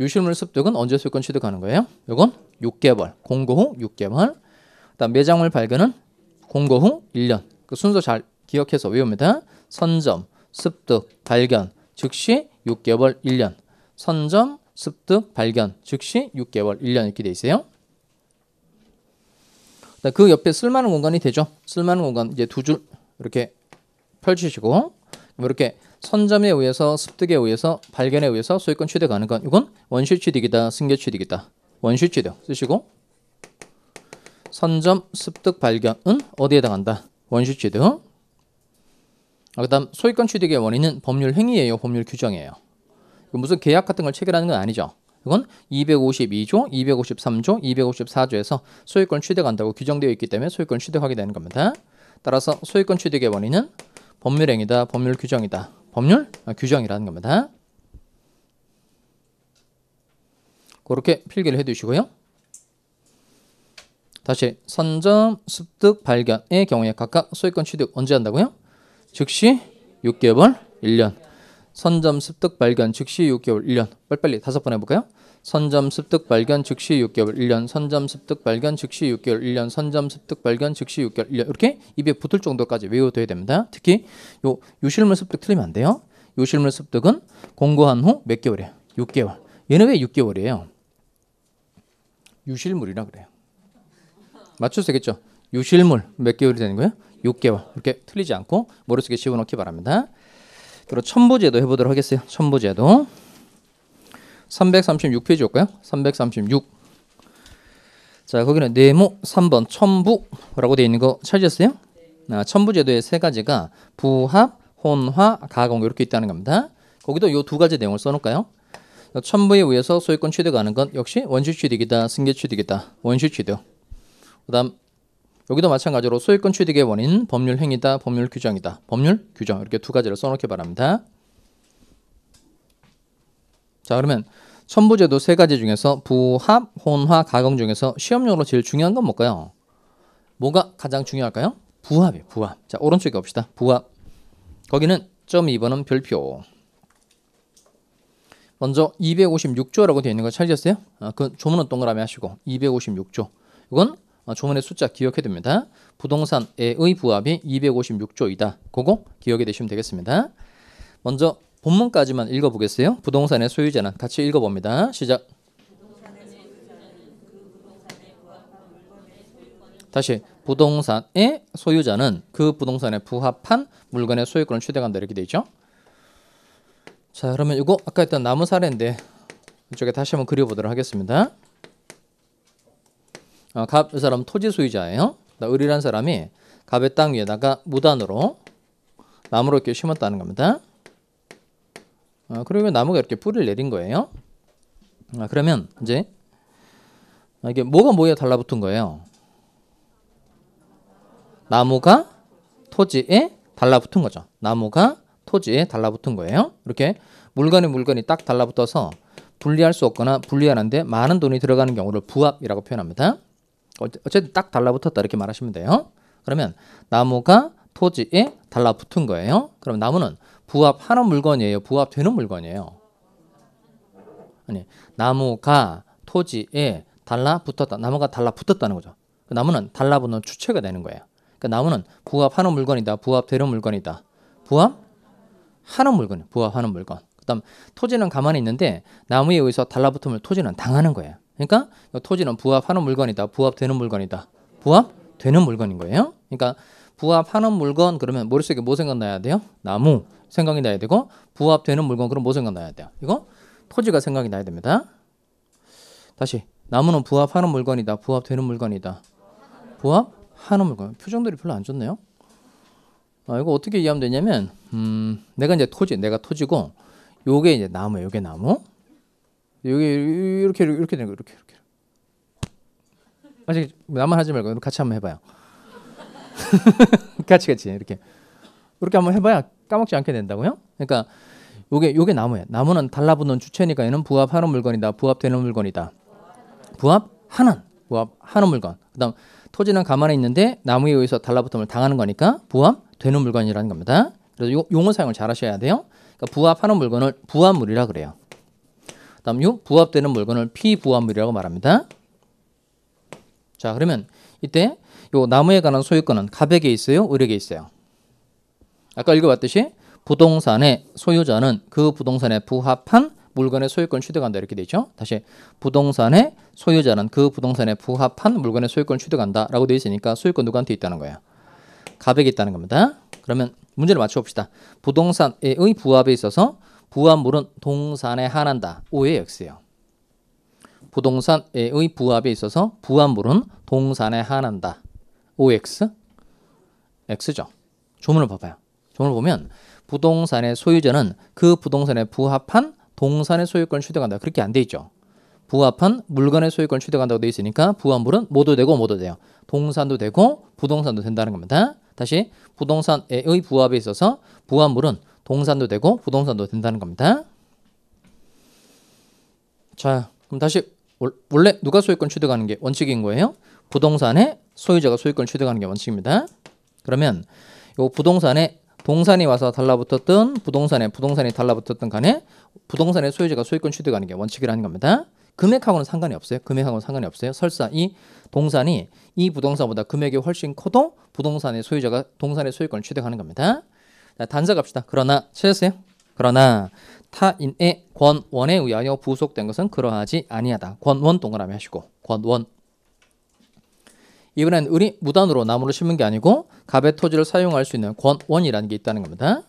유실물 습득은 언제 소유권 취득하는 거예요? 이건 6개월. 공고 후 6개월. 그다음 매장물 발견은 공고 후 1년. 그 순서 잘 기억해서 외웁니다. 선점, 습득, 발견 즉시 6개월 1년 선점, 습득, 발견 즉시 6개월 1년 이렇게 돼 있어요. 네, 그 옆에 쓸만한 공간이 되죠. 쓸만한 공간 이제 두 줄 이렇게 펼치시고 이렇게 선점에 의해서 습득에 의해서 발견에 의해서 소유권 취득 가능한 이건 원시 취득이다 승계 취득이다 원시 취득 쓰시고 선점 습득 발견은 어디에 해당한다 원시 취득 아, 그 다음 소유권 취득의 원인은 법률 행위예요. 법률 규정이에요. 무슨 계약 같은 걸 체결하는 건 아니죠. 이건 252조, 253조, 254조에서 소유권 취득한다고 규정되어 있기 때문에 소유권 취득하게 되는 겁니다. 따라서 소유권 취득의 원인은 법률행위다, 법률 규정이다, 법률 아, 규정이라는 겁니다. 그렇게 필기를 해두시고요. 다시 선점, 습득, 발견의 경우에 각각 소유권 취득 언제 한다고요? 즉시 6개월 1년. 선점 습득 발견 즉시 6개월 1년. 빨리빨리 다섯 번 해볼까요? 선점 습득 발견 즉시 6개월 1년. 선점 습득 발견 즉시 6개월 1년. 선점 습득 발견 즉시 6개월 1년. 이렇게 입에 붙을 정도까지 외워둬야 됩니다. 특히 요 요실물 습득 틀리면 안 돼요. 요실물 습득은 공고한 후 몇 개월이에요? 6개월. 얘는 왜 6개월이에요? 유실물이라 그래요. 맞출 수 있겠죠? 유실물 몇 개월이 되는 거예요? 6개월 이렇게 틀리지 않고 머릿속에 지워넣기 바랍니다. 그리고 첨부제도 해보도록 하겠어요. 첨부제도 336페이지 올까요? 336. 자 거기는 네모 3번 첨부라고 되어 있는 거 찾으셨어요? 아, 첨부제도의 세 가지가 부합, 혼화, 가공 이렇게 있다는 겁니다. 거기도 이 두 가지 내용을 써놓을까요? 첨부에 의해서 소유권 취득하는 건 역시 원시 취득이다, 승계 취득이다, 원시 취득. 그다음 여기도 마찬가지로 소유권 취득의 원인, 법률 행위다, 법률 규정이다, 법률 규정 이렇게 두 가지를 써놓기 바랍니다. 자 그러면 첨부제도 세 가지 중에서 부합, 혼화, 가공 중에서 시험용으로 제일 중요한 건 뭘까요? 뭐가 가장 중요할까요? 부합이 부합. 자 오른쪽에 봅시다. 부합. 거기는 점 2번은 별표. 먼저 256조라고 되어 있는 걸 찾으셨어요? 아, 그 조문은 동그라미 하시고 256조. 이건 어, 조문의 숫자 기억해야 됩니다. 부동산의 부합이 256조이다. 그거 기억해 되시면 되겠습니다. 먼저 본문까지만 읽어보겠어요. 부동산의 소유자는 같이 읽어봅니다. 시작. 다시 부동산의 소유자는 그 부동산에 부합한 물건의 소유권을 취득한다 이렇게 되죠자 그러면 이거 아까 했던 나무 사례인데 이쪽에 다시 한번 그려보도록 하겠습니다. 어, 갑이 사람 토지 소유자예요. 을이란 사람이 갑의 땅 위에다가 무단으로 나무로 이렇게 심었다는 겁니다. 어, 그러면 나무가 이렇게 뿌리를 내린 거예요. 아, 그러면 이제 아, 이게 뭐가 뭐에 달라붙은 거예요? 나무가 토지에 달라붙은 거죠. 나무가 토지에 달라붙은 거예요. 이렇게 물건이 물건이 딱 달라붙어서 분리할 수 없거나 분리하는데 많은 돈이 들어가는 경우를 부합이라고 표현합니다. 어쨌든 딱 달라붙었다 이렇게 말하시면 돼요. 그러면 나무가 토지에 달라붙은 거예요. 그럼 나무는 부합하는 물건이에요. 부합되는 물건이에요. 아니 나무가 토지에 달라붙었다. 나무가 달라붙었다는 거죠. 그 나무는 달라붙는 주체가 되는 거예요. 그 나무는 부합하는 물건이다. 부합되는 물건이다. 부합하는 물건, 부합하는 물건. 그다음 토지는 가만히 있는데 나무에 의해서 달라붙음을 토지는 당하는 거예요. 그러니까 토지는 부합하는 물건이다. 부합되는 물건이다. 부합되는 물건인 거예요. 그러니까 부합하는 물건 그러면 머릿속에 뭐 생각나야 돼요? 나무 생각이 나야 되고 부합되는 물건 그럼 뭐 생각나야 돼요? 이거 토지가 생각이 나야 됩니다. 다시 나무는 부합하는 물건이다. 부합되는 물건이다. 부합하는 물건. 표정들이 별로 안 좋네요. 아, 이거 어떻게 이해하면 되냐면 음, 내가 이제 토지, 내가 토지고 요게 이제 나무예요. 요게 나무. 여기 이렇게 이렇게 되는 거 이렇게 이렇게. 아직 뭐 나만 하지 말고 같이 한번 해봐요. 같이 같이 이렇게 이렇게 한번 해봐야 까먹지 않게 된다고요? 그러니까 요게 요게 나무예 나무는 달라붙는 주체니까 얘는 부합하는 물건이다. 부합되는 물건이다. 부합하는 부합하는 물건. 그다음 토지는 가만히 있는데 나무에 의해서 달라붙음을 당하는 거니까 부합되는 물건이라는 겁니다. 그래서 용어 사용을 잘 하셔야 돼요. 그러니까 부합하는 물건을 부합물이라 그래요. 다음 6. 부합되는 물건을 피부합물이라고 말합니다. 자, 그러면 이때 요 나무에 관한 소유권은 갑에게 있어요? 을에게 있어요? 아까 읽어봤듯이 부동산의 소유자는 그 부동산에 부합한 물건의 소유권 을 취득한다 이렇게 되죠 다시 부동산의 소유자는 그 부동산에 부합한 물건의 소유권 을 취득한다라고 되어 있으니까 소유권 누구한테 있다는 거예요? 갑에게 있다는 겁니다. 그러면 문제를 맞춰 봅시다. 부동산의 부합에 있어서 부합물은 동산에 한한다. 오의 역시요. 부동산의 부합에 있어서 부합물은 동산에 한한다. OX X죠. 조문을 봐봐요. 조문을 보면 부동산의 소유자는 그 부동산에 부합한 동산의 소유권을 취득한다. 그렇게 안 돼 있죠. 부합한 물건의 소유권을 취득한다고 되어 있으니까 부합물은 모두 되고 모두 돼요. 동산도 되고 부동산도 된다는 겁니다. 다시 부동산의 부합에 있어서 부합물은 동산도 되고 부동산도 된다는 겁니다. 자, 그럼 다시 원래 누가 소유권 취득하는 게 원칙인 거예요? 부동산의 소유자가 소유권 취득하는 게 원칙입니다. 그러면 이 부동산에 동산이 와서 달라붙었든 부동산에 부동산이 달라붙었든 간에 부동산의 소유자가 소유권 취득하는 게 원칙이라는 겁니다. 금액하고는 상관이 없어요. 금액하고는 상관이 없어요. 설사 이 동산이 이 부동산보다 금액이 훨씬 커도 부동산의 소유자가 동산의 소유권을 취득하는 겁니다. 자, 단서 갑시다. 그러나 찾았어요? 그러나 타인의 권원에 의하여 부속된 것은 그러하지 아니하다. 권원 동그라미 하시고 권원 이번엔 우리 무단으로 나무를 심은 게 아니고 갑의 토지를 사용할 수 있는 권원이라는 게 있다는 겁니다.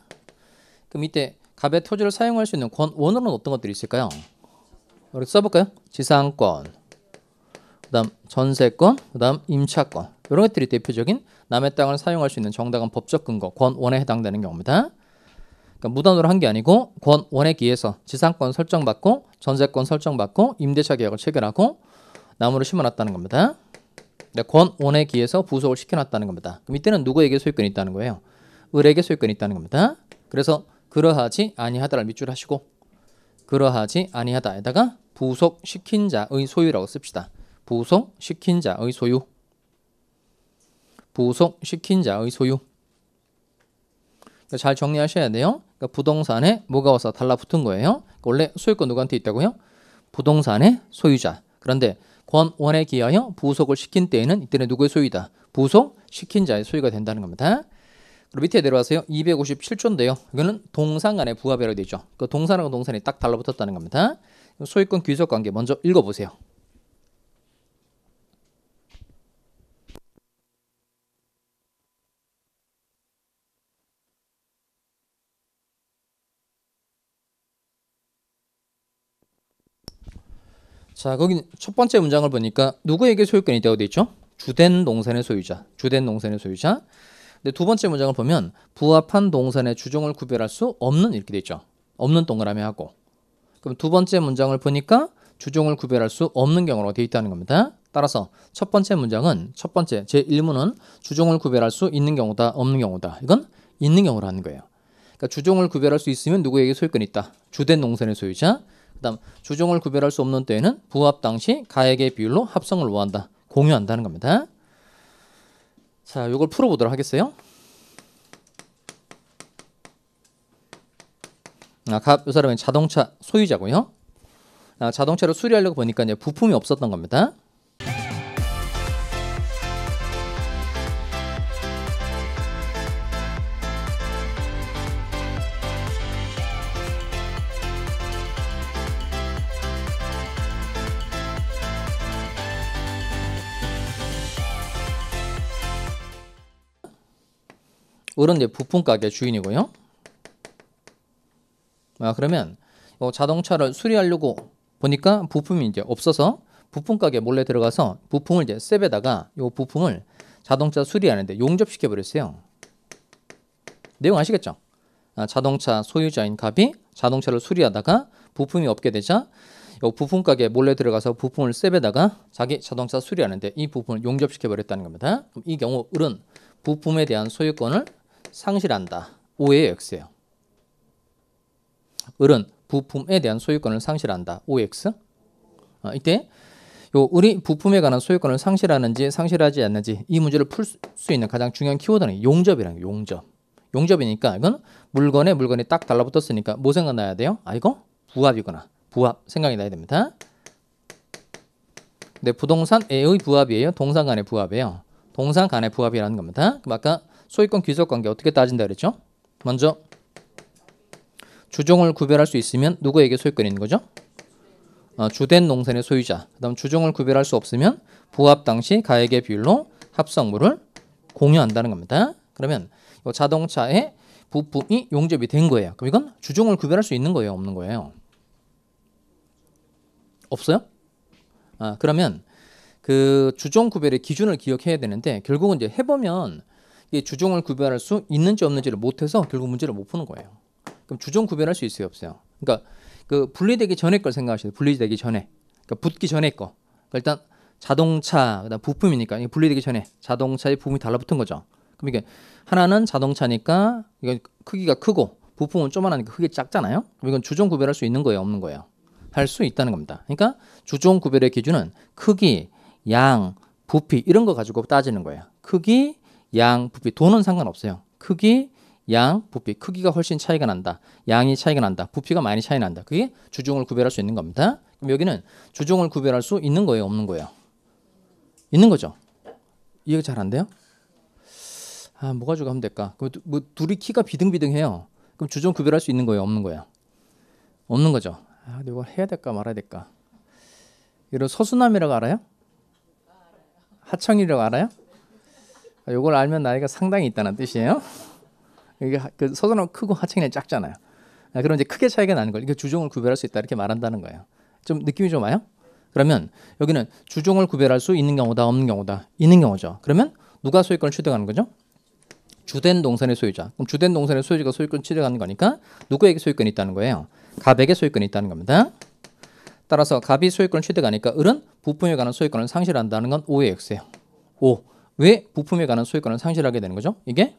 그럼 이때 갑의 토지를 사용할 수 있는 권원으로는 어떤 것들이 있을까요? 우리 써볼까요? 지상권, 그다음 전세권, 그다음 임차권 이런 것들이 대표적인 남의 땅을 사용할 수 있는 정당한 법적 근거 권원에 해당되는 경우입니다. 그러니까 무단으로 한 게 아니고 권원에 기해서 지상권 설정받고 전세권 설정받고 임대차 계약을 체결하고 나무를 심어놨다는 겁니다. 네, 권원에 기해서 부속을 시켜놨다는 겁니다. 그럼 이때는 누구에게 소유권이 있다는 거예요? 을에게 소유권이 있다는 겁니다. 그래서 그러하지 아니하다를 밑줄 하시고 그러하지 아니하다에다가 부속시킨 자의 소유라고 씁시다. 부속시킨 자의 소유 부속시킨 자의 소유. 그러니까 잘 정리하셔야 돼요. 그러니까 부동산에 뭐가 와서 달라붙은 거예요. 그러니까 원래 소유권 누구한테 있다고요? 부동산의 소유자. 그런데 권원에 기하여 부속을 시킨 때에는 이때는 누구의 소유다? 부속 시킨 자의 소유가 된다는 겁니다. 그리고 밑에 내려와서요. 257조인데요. 이거는 동산 간의 부가이로 되죠. 그 동산하고 동산이 딱 달라붙었다는 겁니다. 소유권 귀속 관계 먼저 읽어보세요. 자, 거기 첫 번째 문장을 보니까 누구에게 소유권이 있다고 돼 있죠? 주된 농산의 소유자. 주된 농산의 소유자. 근데 두 번째 문장을 보면 부합한 동산의 주종을 구별할 수 없는 이렇게 돼 있죠. 없는 동그라미 하고. 그럼 두 번째 문장을 보니까 주종을 구별할 수 없는 경우로 되어 있다는 겁니다. 따라서 첫 번째 문장은 첫 번째 제1문은 주종을 구별할 수 있는 경우다 없는 경우다. 이건 있는 경우라는 거예요. 그러니까 주종을 구별할 수 있으면 누구에게 소유권이 있다. 주된 농산의 소유자. 그다음 주종을 구별할 수 없는 때에는 부합 당시 가액의 비율로 합성을 원한다 공유한다는 겁니다. 자, 이걸 풀어보도록 하겠어요. 아, 갑, 이 사람은 자동차 소유자고요. 아, 자동차를 수리하려고 보니까 이제 부품이 없었던 겁니다. 을은 이제 부품 가게 주인이고요. 아 그러면 요 자동차를 수리하려고 보니까 부품이 이제 없어서 부품 가게 몰래 들어가서 부품을 이제 셉에다가 요 부품을 자동차 수리하는데 용접시켜 버렸어요. 내용 아시겠죠? 아, 자동차 소유자인 갑이 자동차를 수리하다가 부품이 없게 되자 요 부품 가게 몰래 들어가서 부품을 셉에다가 자기 자동차 수리하는데 이 부품을 용접시켜 버렸다는 겁니다. 이 경우 을은 부품에 대한 소유권을 상실한다. 오의 x예요. 을은 부품에 대한 소유권을 상실한다. OX. 아, 어, 이때 요 우리 부품에 관한 소유권을 상실하는지 상실하지 않는지 이 문제를 풀 수 있는 가장 중요한 키워드는 용접이라 용접. 용접이니까 이건 물건에 물건이 딱 달라붙었으니까 뭐 생각나야 돼요? 아 이거 부합이구나. 부합 생각이 나야 됩니다. 네, 부동산의 부합이에요. 동산 간의 부합이에요. 동산 간의 부합이라는 겁니다. 아까 소유권 귀속 관계 어떻게 따진다 그랬죠? 먼저 주종을 구별할 수 있으면 누구에게 소유권이 있는 거죠? 어, 주된 농산의 소유자. 그다음 주종을 구별할 수 없으면 부합 당시 가액의 비율로 합성물을 공유한다는 겁니다. 그러면 자동차의 부품이 용접이 된 거예요. 그럼 이건 주종을 구별할 수 있는 거예요, 없는 거예요? 없어요? 아, 그러면 그 주종 구별의 기준을 기억해야 되는데 결국은 이제 해보면 이게 주종을 구별할 수 있는지 없는지를 못해서 결국 문제를 못 푸는 거예요. 그럼 주종 구별할 수 있어요 없어요? 그러니까 그 분리되기 전에 걸 생각하셔야 요 분리되기 전에 그러니까 붙기 전에 거. 그러니까 일단 자동차 그다음 부품이니까 이게 분리되기 전에 자동차의 부품이 달라붙은 거죠. 그럼 이게 하나는 자동차니까 이건 크기가 크고 부품은 조만하니까 크게 작잖아요. 그럼 이건 주종 구별할 수 있는 거예요, 없는 거예요? 할 수 있다는 겁니다. 그러니까 주종 구별의 기준은 크기, 양, 부피 이런 거 가지고 따지는 거예요. 크기, 양, 부피, 돈은 상관없어요. 크기, 양, 부피, 크기가 훨씬 차이가 난다. 양이 차이가 난다. 부피가 많이 차이 난다. 그게 주종을 구별할 수 있는 겁니다. 그럼 여기는 주종을 구별할 수 있는 거예요, 없는 거예요? 있는 거죠. 이해가 잘 안 돼요? 아, 뭐 가지고 하면 될까? 그럼 뭐 둘이 키가 비등비등해요. 그럼 주종 구별할 수 있는 거예요, 없는 거예요? 없는 거죠. 아, 근데 이걸 해야 될까 말아야 될까? 이런 서수남이라고 알아요? 하청이라고 알아요? 아, 요걸 알면 나이가 상당히 있다는 뜻이에요. 이게 그 서선은 크고 하층이는 작잖아요. 아, 그럼 이제 크게 차이가 나는 걸 이게 그러니까 주종을 구별할 수 있다 이렇게 말한다는 거예요. 좀 느낌이 좀 와요? 그러면 여기는 주종을 구별할 수 있는 경우다 없는 경우다 있는 경우죠. 그러면 누가 소유권을 취득하는 거죠? 주된 동산의 소유자. 그럼 주된 동산의 소유자가 소유권 취득하는 거니까 누구에게 소유권이 있다는 거예요? 갑에게 소유권이 있다는 겁니다. 따라서 갑이 소유권을 취득하니까 을은 부품에 관한 소유권을 상실한다는 건 5의 x예요. 5. 왜 부품에 관한 소유권을 상실하게 되는 거죠? 이게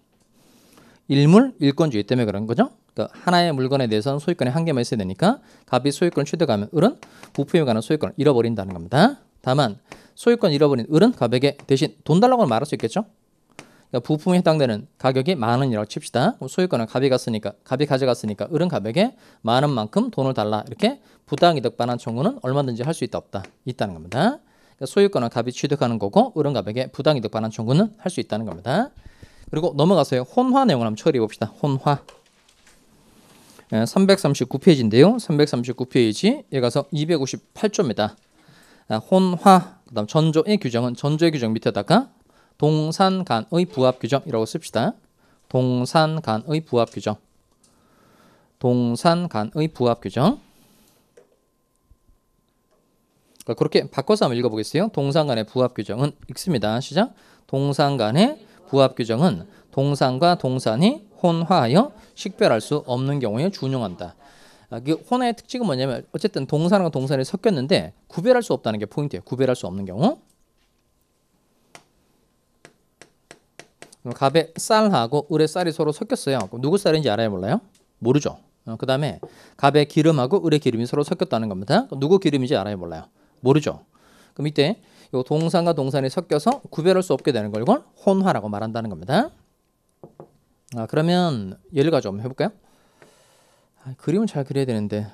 일물 일권주의 때문에 그런 거죠. 그러니까 하나의 물건에 대해서는 소유권의 한계만 있어야 되니까 갑이 소유권을 취득하면 을은 부품에 관한 소유권을 잃어버린다는 겁니다. 다만 소유권 잃어버린 을은 갑에게 대신 돈 달라고 말할 수 있겠죠. 그러니까 부품에 해당되는 가격이 만 원이라고 칩시다. 소유권은 갑이 갔으니까 갑이 가져갔으니까 을은 갑에게 만 원만큼 돈을 달라 이렇게 부당이득 반환 청구는 얼마든지 할 수 있다 없다 있다는 겁니다. 소유권을 갑이 취득하는 거고 을은갑에게 부당이득 반환 청구는 할 수 있다는 겁니다. 그리고 넘어가서 혼화 내용을 한번 처리해 봅시다. 혼화. 339페이지인데요. 예, 339페이지 에 가서 258조입니다. 아, 혼화 그다음 전조의 규정은 전조의 규정 밑에다가 동산간의 부합 규정이라고 씁시다. 동산간의 부합 규정. 동산간의 부합 규정. 그렇게 바꿔서 한번 읽어보겠어요. 동상 간의 부합 규정은 읽습니다. 시작. 동상 간의 부합 규정은 동상과 동산이 혼화하여 식별할 수 없는 경우에 준용한다. 아, 그 혼의 특징은 뭐냐면 어쨌든 동산과 동산이 섞였는데 구별할 수 없다는 게 포인트예요. 구별할 수 없는 경우. 갑의 쌀하고 을의 쌀이 서로 섞였어요. 누구 쌀인지 알아요, 몰라요? 모르죠. 어, 그 다음에 갑의 기름하고 을의 기름이 서로 섞였다는 겁니다. 누구 기름인지 알아요, 몰라요? 모르죠. 그럼 이때 요동산과 동산이 섞여서 구별할 수 없게 되는 걸 이걸 혼화라고 말한다는 겁니다. 아, 그러면 예를 가져 한번 해볼까요? 아, 그림을 잘 그려야 되는데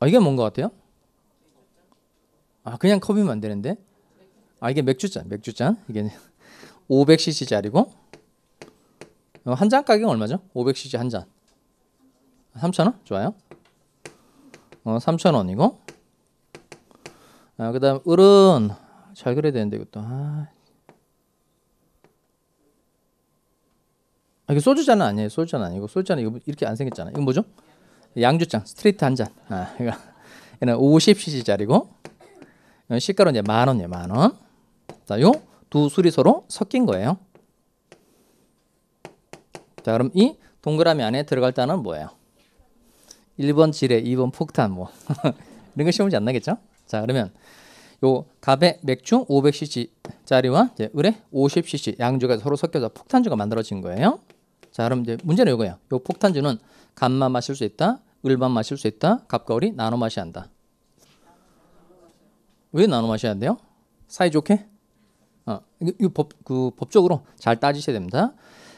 아, 이게 뭔 것 같아요? 아 그냥 컵이면 안 되는데 아 이게 맥주잔 맥주잔 이게 500cc짜리고 한잔 가격 얼마죠? 500cc 한 잔. 3,000원? 좋아요. 어, 3,000원이고. 아, 그다음 을은 잘 그려야 되는데 이것도. 아. 아 이게 소주잔은 아니에요. 소주잔 아니고 소주잔은 이거 이렇게 안생겼잖아 이건 뭐죠? 양주잔. 스트레트한 잔. 아, 이거 50cc짜리고 어, 시가로 이제 만 원이에요. 만 원. 자, 요 두 술이 서로 섞인 거예요. 자, 그럼 이 동그라미 안에 들어갈 단어는 뭐예요? 1번 지뢰, 2번 폭탄 뭐 이런 거 시험지 안 나겠죠? 자, 그러면 요 갑의 맥주 500cc짜리와 이제 을의 50cc 양주가 서로 섞여서 폭탄주가 만들어진 거예요. 자, 그럼 이제 문제는 이거예요. 요 폭탄주는 갑만 마실 수 있다, 을만 마실 수 있다, 갑과 을이 나눠 마셔야 한다. 왜 나눠 마셔야 돼요? 사이좋게? 어, 이 법, 그 법적으로 잘 따지셔야 됩니다.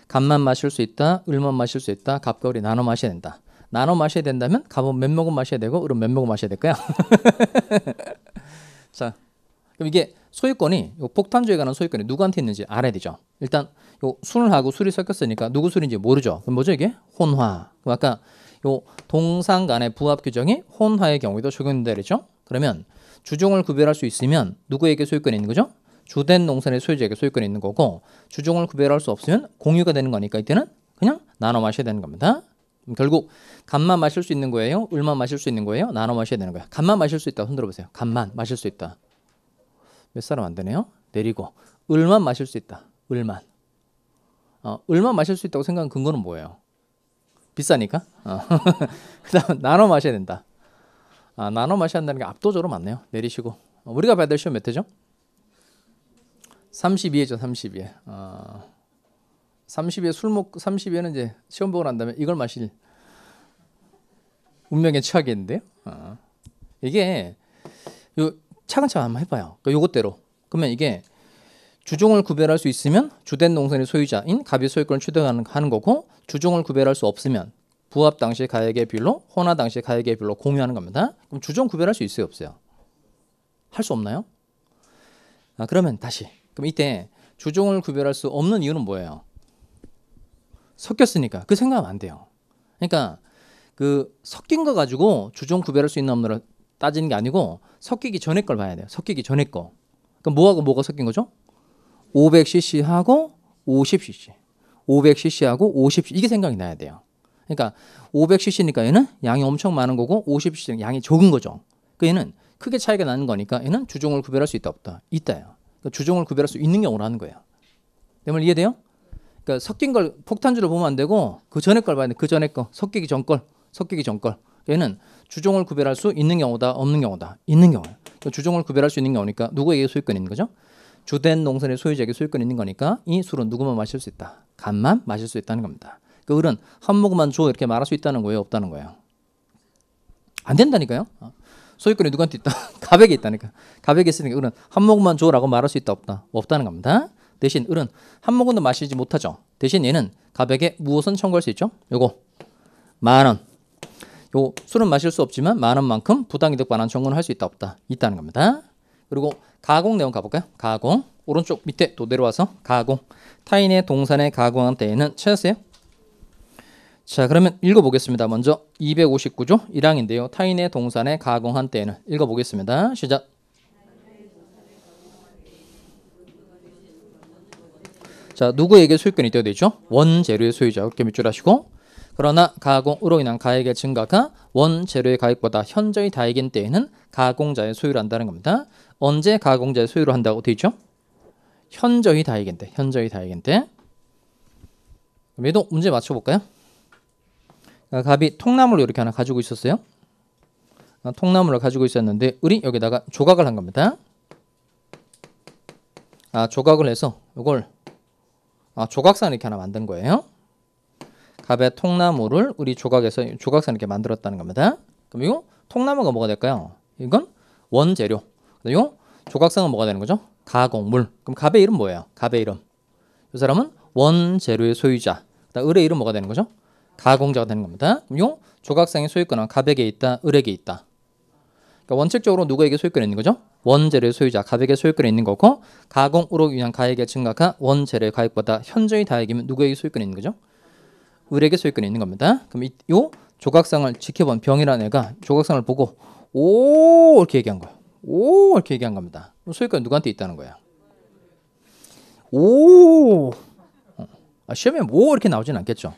갑만 마실 수 있다, 을만 마실 수 있다, 갑과 을이 나눠 마셔야 된다. 나눠 마셔야 된다면 갑은 몇 모금 마셔야 되고 을은 몇 모금 마셔야 될까요? 자, 그럼 이게 소유권이 요 폭탄주에 관한 소유권이 누구한테 있는지 알아야 되죠. 일단 요 술하고 술이 섞였으니까 누구 술인지 모르죠. 그럼 뭐죠 이게? 혼화. 그럼 아까 요 동상 간의 부합 규정이 혼화의 경우에도 적용된다 그랬죠? 그러면 주종을 구별할 수 있으면 누구에게 소유권이 있는 거죠? 주된 농산의 소유자에게 소유권이 있는 거고 주종을 구별할 수 없으면 공유가 되는 거니까 이때는 그냥 나눠 마셔야 되는 겁니다. 음, 결국 간만 마실 수 있는 거예요? 을만 마실 수 있는 거예요? 나눠 마셔야 되는 거야. 간만 마실 수 있다. 흔들어 보세요. 간만 마실 수 있다. 몇 사람 안 되네요. 내리고 을만 마실 수 있다. 을만. 어, 을만 마실 수 있다고 생각한 근거는 뭐예요? 비싸니까. 어. 그다음 나눠 마셔야 된다. 아, 나눠 마셔야 한다는 게 압도적으로 많네요. 내리시고 어, 우리가 받을 시험 몇 회죠? 32회죠, 32회. 어, 30회 술 먹고 30회는 이제 시험 보고 난 다음에 이걸 마실 운명에 취하겠는데요. 어. 이게 요 차근차근 한번 해봐요. 그 요것대로. 그러면 이게 주종을 구별할 수 있으면 주된 농산의 소유자인 갑의 소유권을 취득 하는 거고 주종을 구별할 수 없으면 부합 당시 가액의 비율로 혼화 당시 가액의 비율로 공유하는 겁니다. 그럼 주종 구별할 수 있어요 없어요? 할 수 없나요? 아, 그러면 다시 그럼 이때 주종을 구별할 수 없는 이유는 뭐예요? 섞였으니까 그 생각하면 안 돼요. 그러니까 그 섞인 거 가지고 주종 구별할 수 있는 없느라 따지는 게 아니고 섞이기 전에 걸 봐야 돼요. 섞이기 전에 거. 그럼 뭐하고 뭐가 섞인 거죠? 500cc 하고 50cc. 500cc 하고 50cc 이게 생각이 나야 돼요. 그러니까 500cc니까 얘는 양이 엄청 많은 거고 50cc는 양이 적은 거죠. 그 얘는 크게 차이가 나는 거니까 얘는 주종을 구별할 수 있다 없다. 있다요. 그러니까 주종을 구별할 수 있는 경우라는 거예요. 내 말 이해돼요? 그러니까 섞인 걸 폭탄주를 보면 안 되고 그 전에 걸 봐야 돼. 그 전에 거 섞이기 전 걸, 섞이기 전 걸. 얘는 주종을 구별할 수 있는 경우다, 없는 경우다. 있는 경우 그러니까 주종을 구별할 수 있는 경우니까 누구에게 소유권 있는 거죠? 주된 농산의 소유자에게 소유권 있는 거니까 이 술은 누구만 마실 수 있다. 간만 마실 수 있다는 겁니다. 그 을은 한 모금만 줘 이렇게 말할 수 있다는 거예요, 없다는 거예요? 안 된다니까요. 소유권이 누구한테 있다? 가백에 있다니까. 가백에 있으니까 을은 한 모금만 줘라고 말할 수 있다 없다? 없다는 겁니다. 대신 을은 한 모금도 마시지 못하죠. 대신 얘는 가백에 무엇은 청구할 수 있죠? 요거 만 원. 요 술은 마실 수 없지만 만 원만큼 부당이득 반환 청구는 할 수 있다 없다? 있다는 겁니다. 그리고 가공 내용 가볼까요? 가공 오른쪽 밑에 또 내려와서 가공 타인의 동산에 가공한 때에는 찾았어요? 자, 그러면 읽어보겠습니다. 먼저 259조 1항인데요. 타인의 동산에 가공한 때에는 읽어보겠습니다. 시작. 자, 누구에게 소유권이 되어야 되죠? 원재료의 소유자. 이렇게 밑줄 하시고 그러나 가공으로 인한 가액의 증가가 원재료의 가액보다 현저히 다액인 때에는 가공자의 소유를 한다는 겁니다. 언제 가공자의 소유를 한다고 되죠 현저히 다액인 때, 현저히 다액인 때. 그럼 얘도 문제 맞춰볼까요? 어, 갑이 통나무를 이렇게 하나 가지고 있었어요. 어, 통나무를 가지고 있었는데 을이 여기다가 조각을 한 겁니다. 아, 조각을 해서 이걸 아, 조각상 이렇게 하나 만든 거예요. 갑의 통나무를 우리 조각에서 조각상 이렇게 만들었다는 겁니다. 그럼 이거 통나무가 뭐가 될까요? 이건 원재료. 이 조각상은 뭐가 되는 거죠? 가공물. 그럼 갑의 이름 뭐예요? 갑의 이름. 이 사람은 원재료의 소유자. 을의 이름 뭐가 되는 거죠? 가공자가 되는 겁니다. 요 조각상의 소유권은 갑에 있다, 을에게 있다. 그러니까 원칙적으로 누구에게 소유권이 있는 거죠? 원재료 소유자, 갑에 소유권이 있는 거고 가공으로 인한 가액의 증가가 원재료 가액보다 현저히 다액이면 누구에게 소유권이 있는 거죠? 을에게 소유권이 있는 겁니다. 그럼 이, 요 조각상을 지켜본 병이라는 애가 조각상을 보고 오 이렇게 얘기한 거예요. 오 이렇게 얘기한 겁니다. 소유권 누구한테 있다는 거야? 오 어. 아, 시험에 뭐 이렇게 나오진 않겠죠.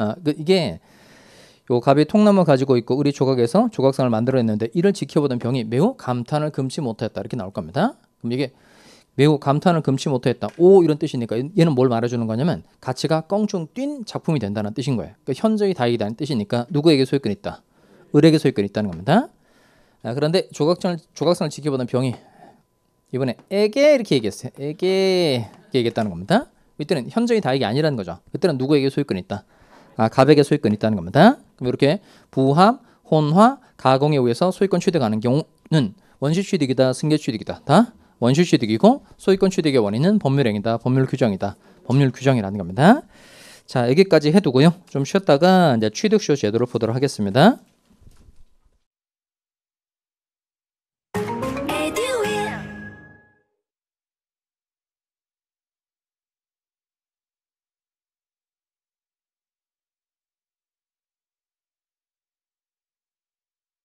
아, 그 이게 요 갑이 통나무 가지고 있고 우리 조각에서 조각상을 만들어냈는데 이를 지켜보던 병이 매우 감탄을 금치 못했다 이렇게 나올 겁니다. 그럼 이게 매우 감탄을 금치 못했다. 오 이런 뜻이니까 얘는 뭘 말해주는 거냐면 가치가 껑충 뛴 작품이 된다는 뜻인 거예요. 그러니까 현저히 다이다는 뜻이니까 누구에게 소유권 있다. 을에게 소유권 있다는 겁니다. 아, 그런데 조각상을, 조각상을 지켜보던 병이 이번에 에게 이렇게 얘기했어요. 에게 얘기했다는 겁니다. 이때는 현저히 다이게 아니라는 거죠. 그때는 누구에게 소유권 있다. 아, 가백의 소유권이 있다는 겁니다. 그럼 이렇게 부합, 혼화, 가공에 의해서 소유권 취득하는 경우는 원시 취득이다, 승계 취득이다. 다 원시 취득이고 소유권 취득의 원인은 법률행위다, 법률 규정이다. 법률 규정이라는 겁니다. 자, 여기까지 해두고요. 좀 쉬었다가 이제 취득쇼 제도를 보도록 하겠습니다.